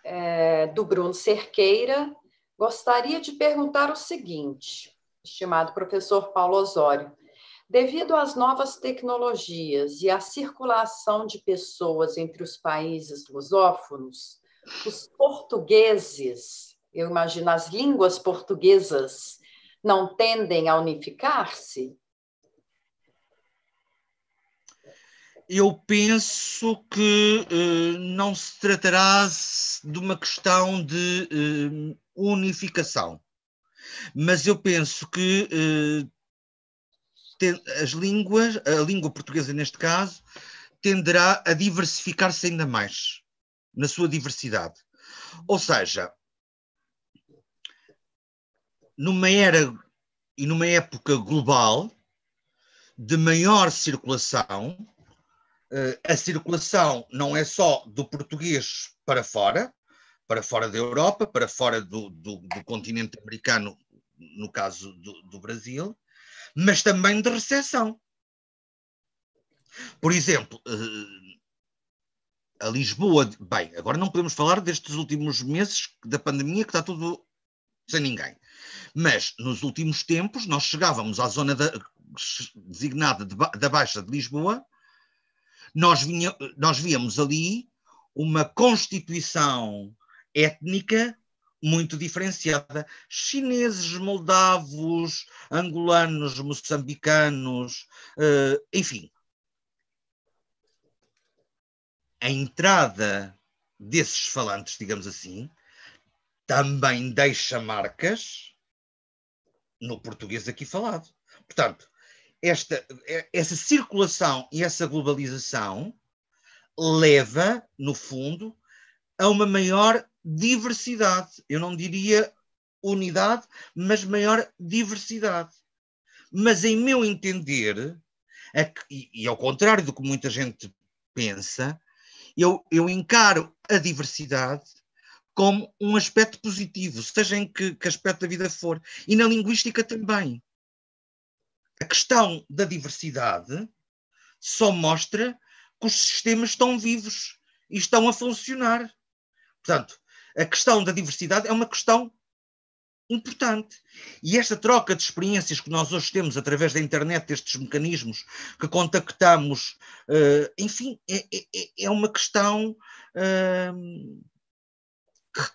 é, do Bruno Cerqueira, gostaria de perguntar o seguinte, estimado professor Paulo Osório. Devido às novas tecnologias e à circulação de pessoas entre os países lusófonos, os portugueses, eu imagino as línguas portuguesas, não tendem a unificar-se? eu penso que uh, não se tratará de uma questão de uh, unificação, mas eu penso que uh, as línguas, a língua portuguesa neste caso, tenderá a diversificar-se ainda mais na sua diversidade. Ou seja, numa era e numa época global de maior circulação, eh, a circulação não é só do português para fora, para fora da Europa, para fora do, do, do continente americano, no caso do, do, Brasil, mas também de recessão. Por exemplo, eh, a Lisboa. Bem, agora não podemos falar destes últimos meses da pandemia, que está tudo sem ninguém. Mas nos últimos tempos, nós chegávamos à zona da, designada de, da Baixa de Lisboa nós, vinha, nós víamos ali uma constituição étnica muito diferenciada. Chineses, moldavos, angolanos, moçambicanos, eh, enfim. A entrada desses falantes, digamos assim, também deixa marcas no português aqui falado. Portanto, esta, eh, essa circulação e essa globalização leva, no fundo, a uma maior diversidade. Eu não diria unidade, mas maior diversidade. Mas, em meu entender, a, e, e, ao contrário do que muita gente pensa, eu, eu encaro a diversidade como um aspecto positivo, seja em que, que aspecto da vida for, e na linguística também a questão da diversidade só mostra que os sistemas estão vivos e estão a funcionar. Portanto, a questão da diversidade é uma questão importante. E esta troca de experiências que nós hoje temos através da internet, destes mecanismos que contactamos, uh, enfim, é, é, é, é, uma questão uh,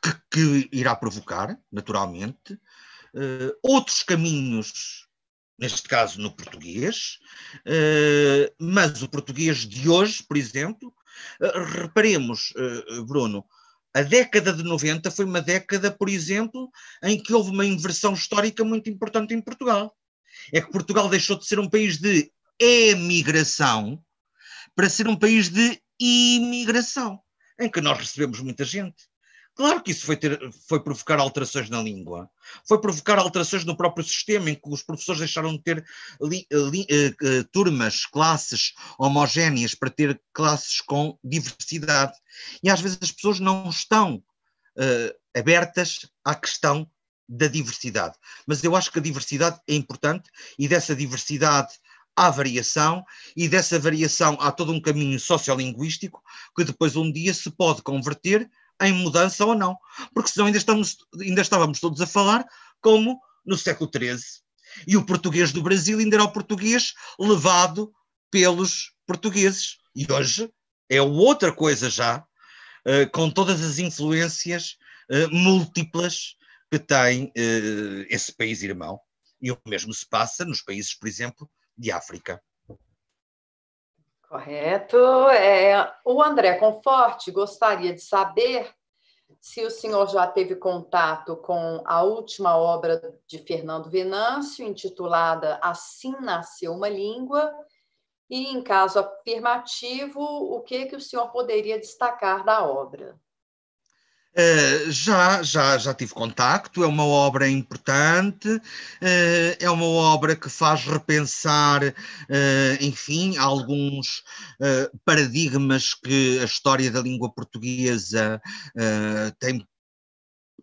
que, que, irá provocar, naturalmente, uh, outros caminhos neste caso no português, eh, mas o português de hoje, por exemplo, eh, reparemos, eh, Bruno, a década de 90 foi uma década, por exemplo, em que houve uma inversão histórica muito importante em Portugal. É que Portugal deixou de ser um país de emigração para ser um país de imigração, em que nós recebemos muita gente. Claro que isso foi, ter, foi provocar alterações na língua, foi provocar alterações no próprio sistema, em que os professores deixaram de ter li, li, eh, eh, turmas, classes homogéneas para ter classes com diversidade. E às vezes as pessoas não estão eh, abertas à questão da diversidade. Mas eu acho que a diversidade é importante e dessa diversidade há variação e dessa variação há todo um caminho sociolinguístico que depois um dia se pode converter em mudança ou não, porque senão ainda, estamos, ainda estávamos todos a falar como no século XIII. E o português do Brasil ainda era o português levado pelos portugueses. E hoje é outra coisa já, eh, com todas as influências eh, múltiplas que tem eh, esse país irmão. E o mesmo se passa nos países, por exemplo, de África. Correto. É, o André Conforte gostaria de saber se o senhor já teve contato com a última obra de Fernando Venâncio, intitulada Assim Nasceu uma Língua, e, em caso afirmativo, o que, que o senhor poderia destacar da obra? Uh, já, já, já tive contacto, é uma obra importante, uh, é uma obra que faz repensar, uh, enfim, alguns paradigmas que a história da língua portuguesa tem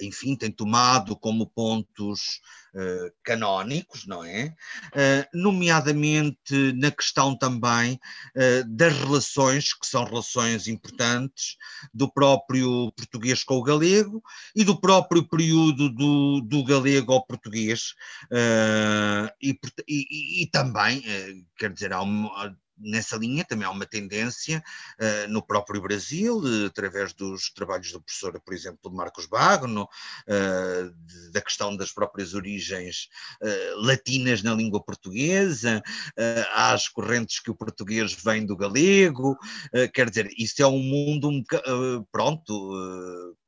enfim, tem tomado como pontos uh, canónicos, não é? Uh, nomeadamente na questão também uh, das relações, que são relações importantes, do próprio português com o galego e do próprio período do, do galego ao português, e, e, e, também, quer dizer, há uma, nessa linha também há uma tendência uh, no próprio Brasil, através dos trabalhos do professor, por exemplo, Marcos Bagno, uh, da questão das próprias origens eh, latinas na língua portuguesa, há as correntes que o português vem do galego, quer dizer, isso é um mundo um, pronto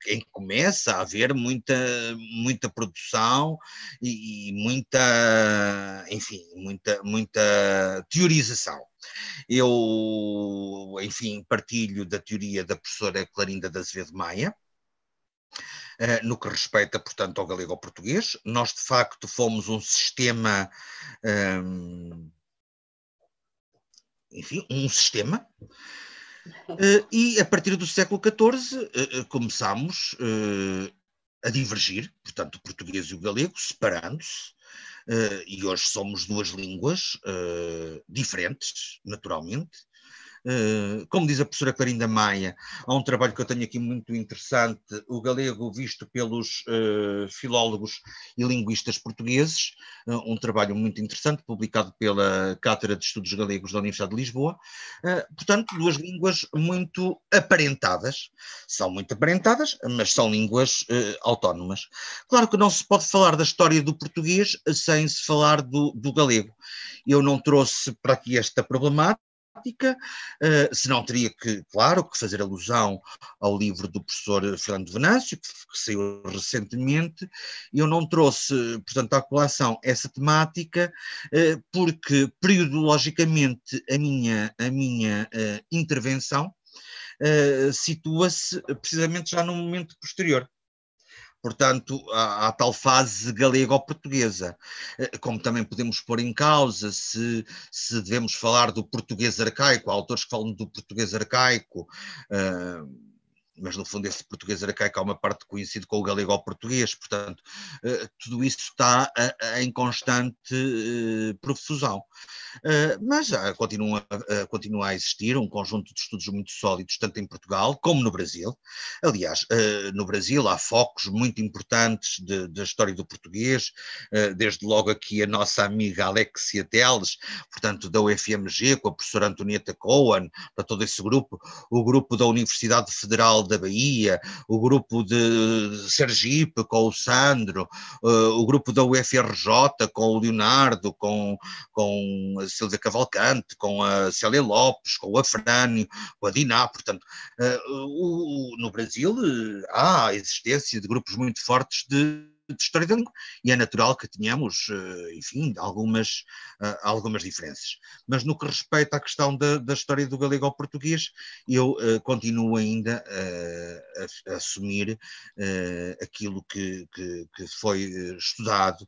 em que começa a haver muita, muita produção e, e muita, enfim, muita, muita teorização. Eu, enfim, partilho da teoria da professora Clarinda da Azevedo Maia, eh, no que respeita, portanto, ao galego-português. Nós, de facto, fomos um sistema. Um, ehm, enfim, um sistema eh, e a partir do século XIV eh, eh, começámos a divergir, portanto, o português e o galego, separando-se, e hoje somos duas línguas diferentes, naturalmente, eh, como diz a professora Clarinda Maia, há um trabalho que eu tenho aqui muito interessante, o galego visto pelos eh, filólogos e linguistas portugueses, eh, um trabalho muito interessante, publicado pela Cátedra de Estudos Galegos da Universidade de Lisboa. portanto, duas línguas muito aparentadas, são muito aparentadas, mas são línguas autónomas. Claro que não se pode falar da história do português sem se falar do, do galego. Eu não trouxe para aqui esta problemática, prática, uh, eh, se não teria que, claro, que fazer alusão ao livro do professor Fernando Venâncio, que, que saiu recentemente, eu não trouxe, portanto, à colação essa temática, uh, porque periodologicamente a minha, a minha uh, intervenção situa-se precisamente já num momento posterior portanto, à, à tal fase galego-portuguesa. Eh, como também podemos pôr em causa se, se devemos falar do português arcaico, há autores que falam do português arcaico. Uh, mas no fundo esse português arcaico há uma parte conhecido com o galego português, portanto, eh, tudo isso está eh, eh, em constante profusão. Mas continua, continua a existir um conjunto de estudos muito sólidos, tanto em Portugal como no Brasil. Aliás, no Brasil há focos muito importantes da história do português, desde logo aqui a nossa amiga Alexia Teles, portanto, da UFMG, com a professora Antonieta Cohen, para todo esse grupo, o grupo da Universidade Federal da Bahia, o grupo de Sergipe com o Sandro, eh, o grupo da UFRJ com o Leonardo, com, com a Silvia Cavalcante, com a Célia Lopes, com o Afrânio, com a Diná, portanto, eh, o, no Brasil eh, há a existência de grupos muito fortes de de história e é natural que tenhamos, eh, enfim, algumas, eh, algumas diferenças. Mas no que respeita à questão da, da história do galego ao português, eu uh, continuo ainda a, a, a assumir uh, aquilo que, que, que, foi estudado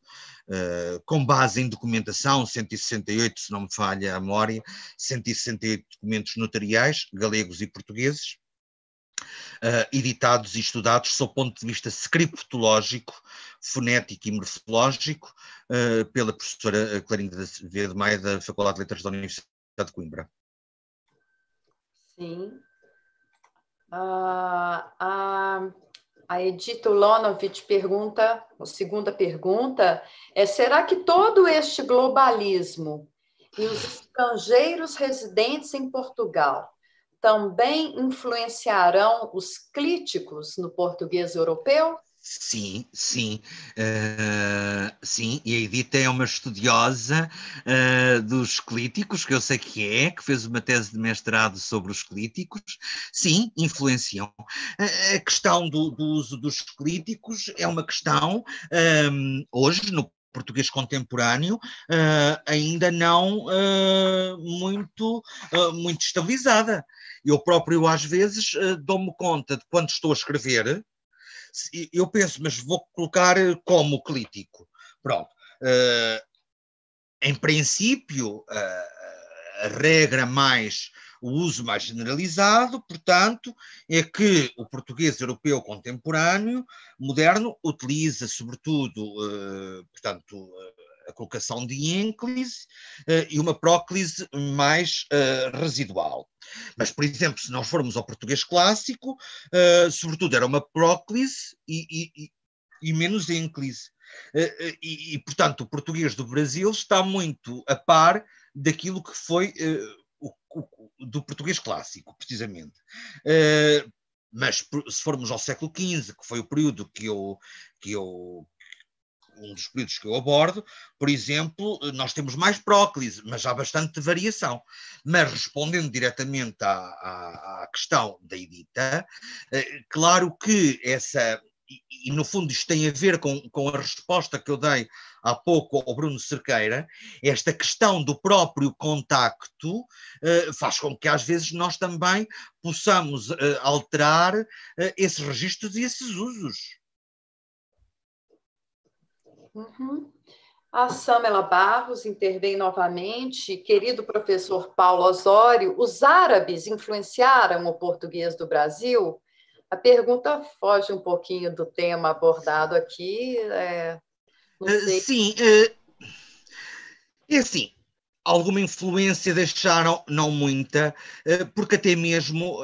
uh, com base em documentação, 168, se não me falha a memória, 168 documentos notariais, galegos e portugueses, Uh, editados e estudados sob o ponto de vista scriptológico, fonético e morfológico, uh, pela professora Clarinda V. Maia, da Faculdade de Letras da Universidade de Coimbra. Sim. Uh, a, a Edita Ulonovich pergunta, a segunda pergunta, é será que todo este globalismo e os estrangeiros residentes em Portugal também influenciarão os críticos no português europeu? Sim, sim, uh, sim, e a Edith é uma estudiosa uh, dos clíticos, que eu sei que é, que fez uma tese de mestrado sobre os clíticos, sim, influenciam. Uh, a questão do, do, uso dos clíticos é uma questão, um, hoje, no português contemporâneo uh, ainda não uh, muito, uh, muito estabilizada. Eu próprio, às vezes, dou-me conta de quando estou a escrever, eu penso, mas vou colocar como crítico Pronto. em princípio, a regra mais o uso mais generalizado, portanto, é que o português europeu contemporâneo, moderno, utiliza sobretudo, eh, portanto, eh, a colocação de ínclise uh, e uma próclise mais uh, residual. Mas, por exemplo, se nós formos ao português clássico, uh, sobretudo era uma próclise e, e, e menos ínclise. E, e, portanto, o português do Brasil está muito a par daquilo que foi do português clássico, precisamente. Uh, mas se formos ao século XV, que foi o período que eu, que eu um dos períodos que eu abordo, por exemplo, nós temos mais próclise, mas há bastante variação. Mas respondendo diretamente à, à, à questão da Edita, eh, claro que essa, e, e, no fundo isto tem a ver com, com a resposta que eu dei há pouco ao Bruno Cerqueira, esta questão do próprio contacto eh, faz com que às vezes nós também possamos eh, alterar eh, esses registros e esses usos. Uhum. A Samela Barros intervém novamente. Querido professor Paulo Osório, os árabes influenciaram o português do Brasil? a pergunta foge um pouquinho do tema abordado aqui. É, eh, Sim, é, é assim, alguma influência deixaram, não muita, eh, porque até mesmo,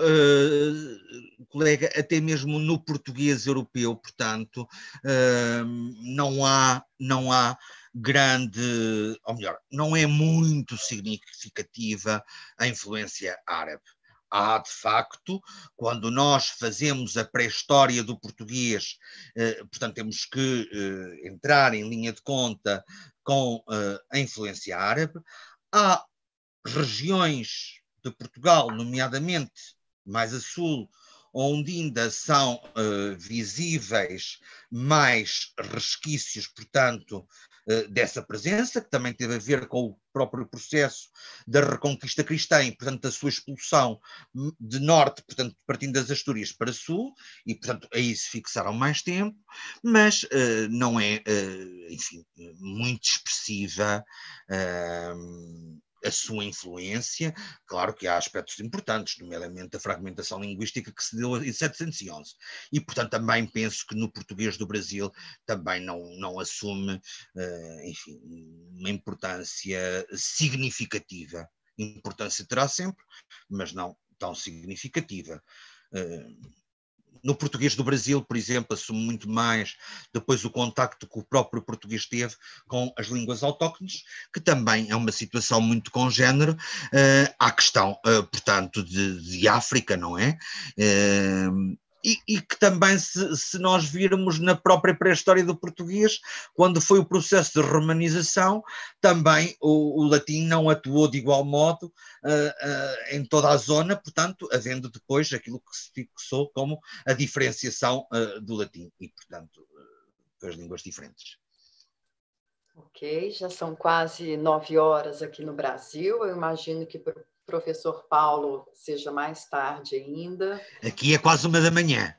colega, até mesmo no português europeu, portanto, não há, não há grande, ou melhor, não é muito significativa a influência árabe há, de facto, quando nós fazemos a pré-história do português, eh, portanto, temos que eh, entrar em linha de conta com eh, a influência árabe, há regiões de Portugal, nomeadamente mais a sul, onde ainda são eh, visíveis mais resquícios, portanto, eh, dessa presença, que também teve a ver com o próprio processo da reconquista cristã e, portanto, da sua expulsão de norte, portanto, partindo das Astúrias para sul, e, portanto, aí se fixaram mais tempo, mas uh, não é, uh, enfim, muito expressiva. Uh, a sua influência. Claro que há aspectos importantes, nomeadamente a fragmentação linguística que se deu em 711. E, portanto, também penso que no português do Brasil também não, não assume, uh, enfim, uma importância significativa. Importância terá sempre, mas não tão significativa. Uh, no português do Brasil, por exemplo, assume muito mais depois o contacto que o próprio português teve com as línguas autóctones, que também é uma situação muito congénere uh, eh, à questão, uh, portanto, de, de, África, não é? Uh, e, e, que também, se, se, nós virmos na própria pré-história do português, quando foi o processo de romanização, também o, o latim não atuou de igual modo uh, uh, em toda a zona, portanto, havendo depois aquilo que se fixou como a diferenciação uh, do latim e, portanto, as línguas diferentes. Ok, já são quase nove horas aqui no Brasil. Eu imagino que para o professor Paulo seja mais tarde ainda. Aqui é quase uma da manhã.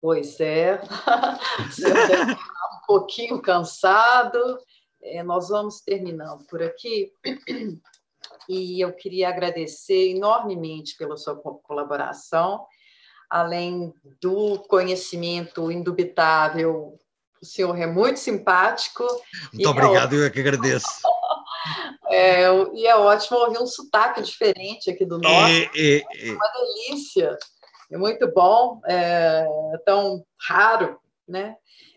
Pois é, um pouquinho cansado. É, nós vamos terminando por aqui. E eu queria agradecer enormemente pela sua colaboração, além do conhecimento indubitável. O senhor é muito simpático. Muito é obrigado, eu é que agradeço. É, e é ótimo ouvir um sotaque diferente aqui do norte. É, é, é. uma delícia. É muito bom, é tão raro, né?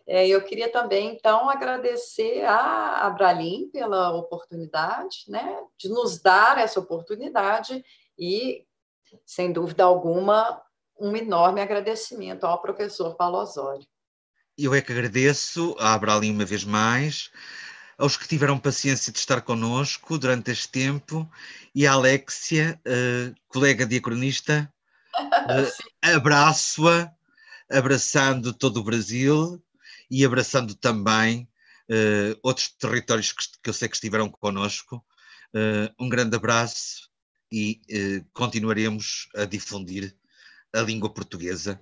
É, eu queria também, então, agradecer a Abralim pela oportunidade, né? De nos dar essa oportunidade e, sem dúvida alguma, um enorme agradecimento ao professor Paulo Osório. Eu é que agradeço a Abralim uma vez mais aos que tiveram paciência de estar connosco durante este tempo e à Alexia, uh, colega diacronista, uh, abraço-a, abraçando todo o Brasil e abraçando também uh, outros territórios que, que, eu sei que estiveram connosco. um grande abraço e continuaremos a difundir a língua portuguesa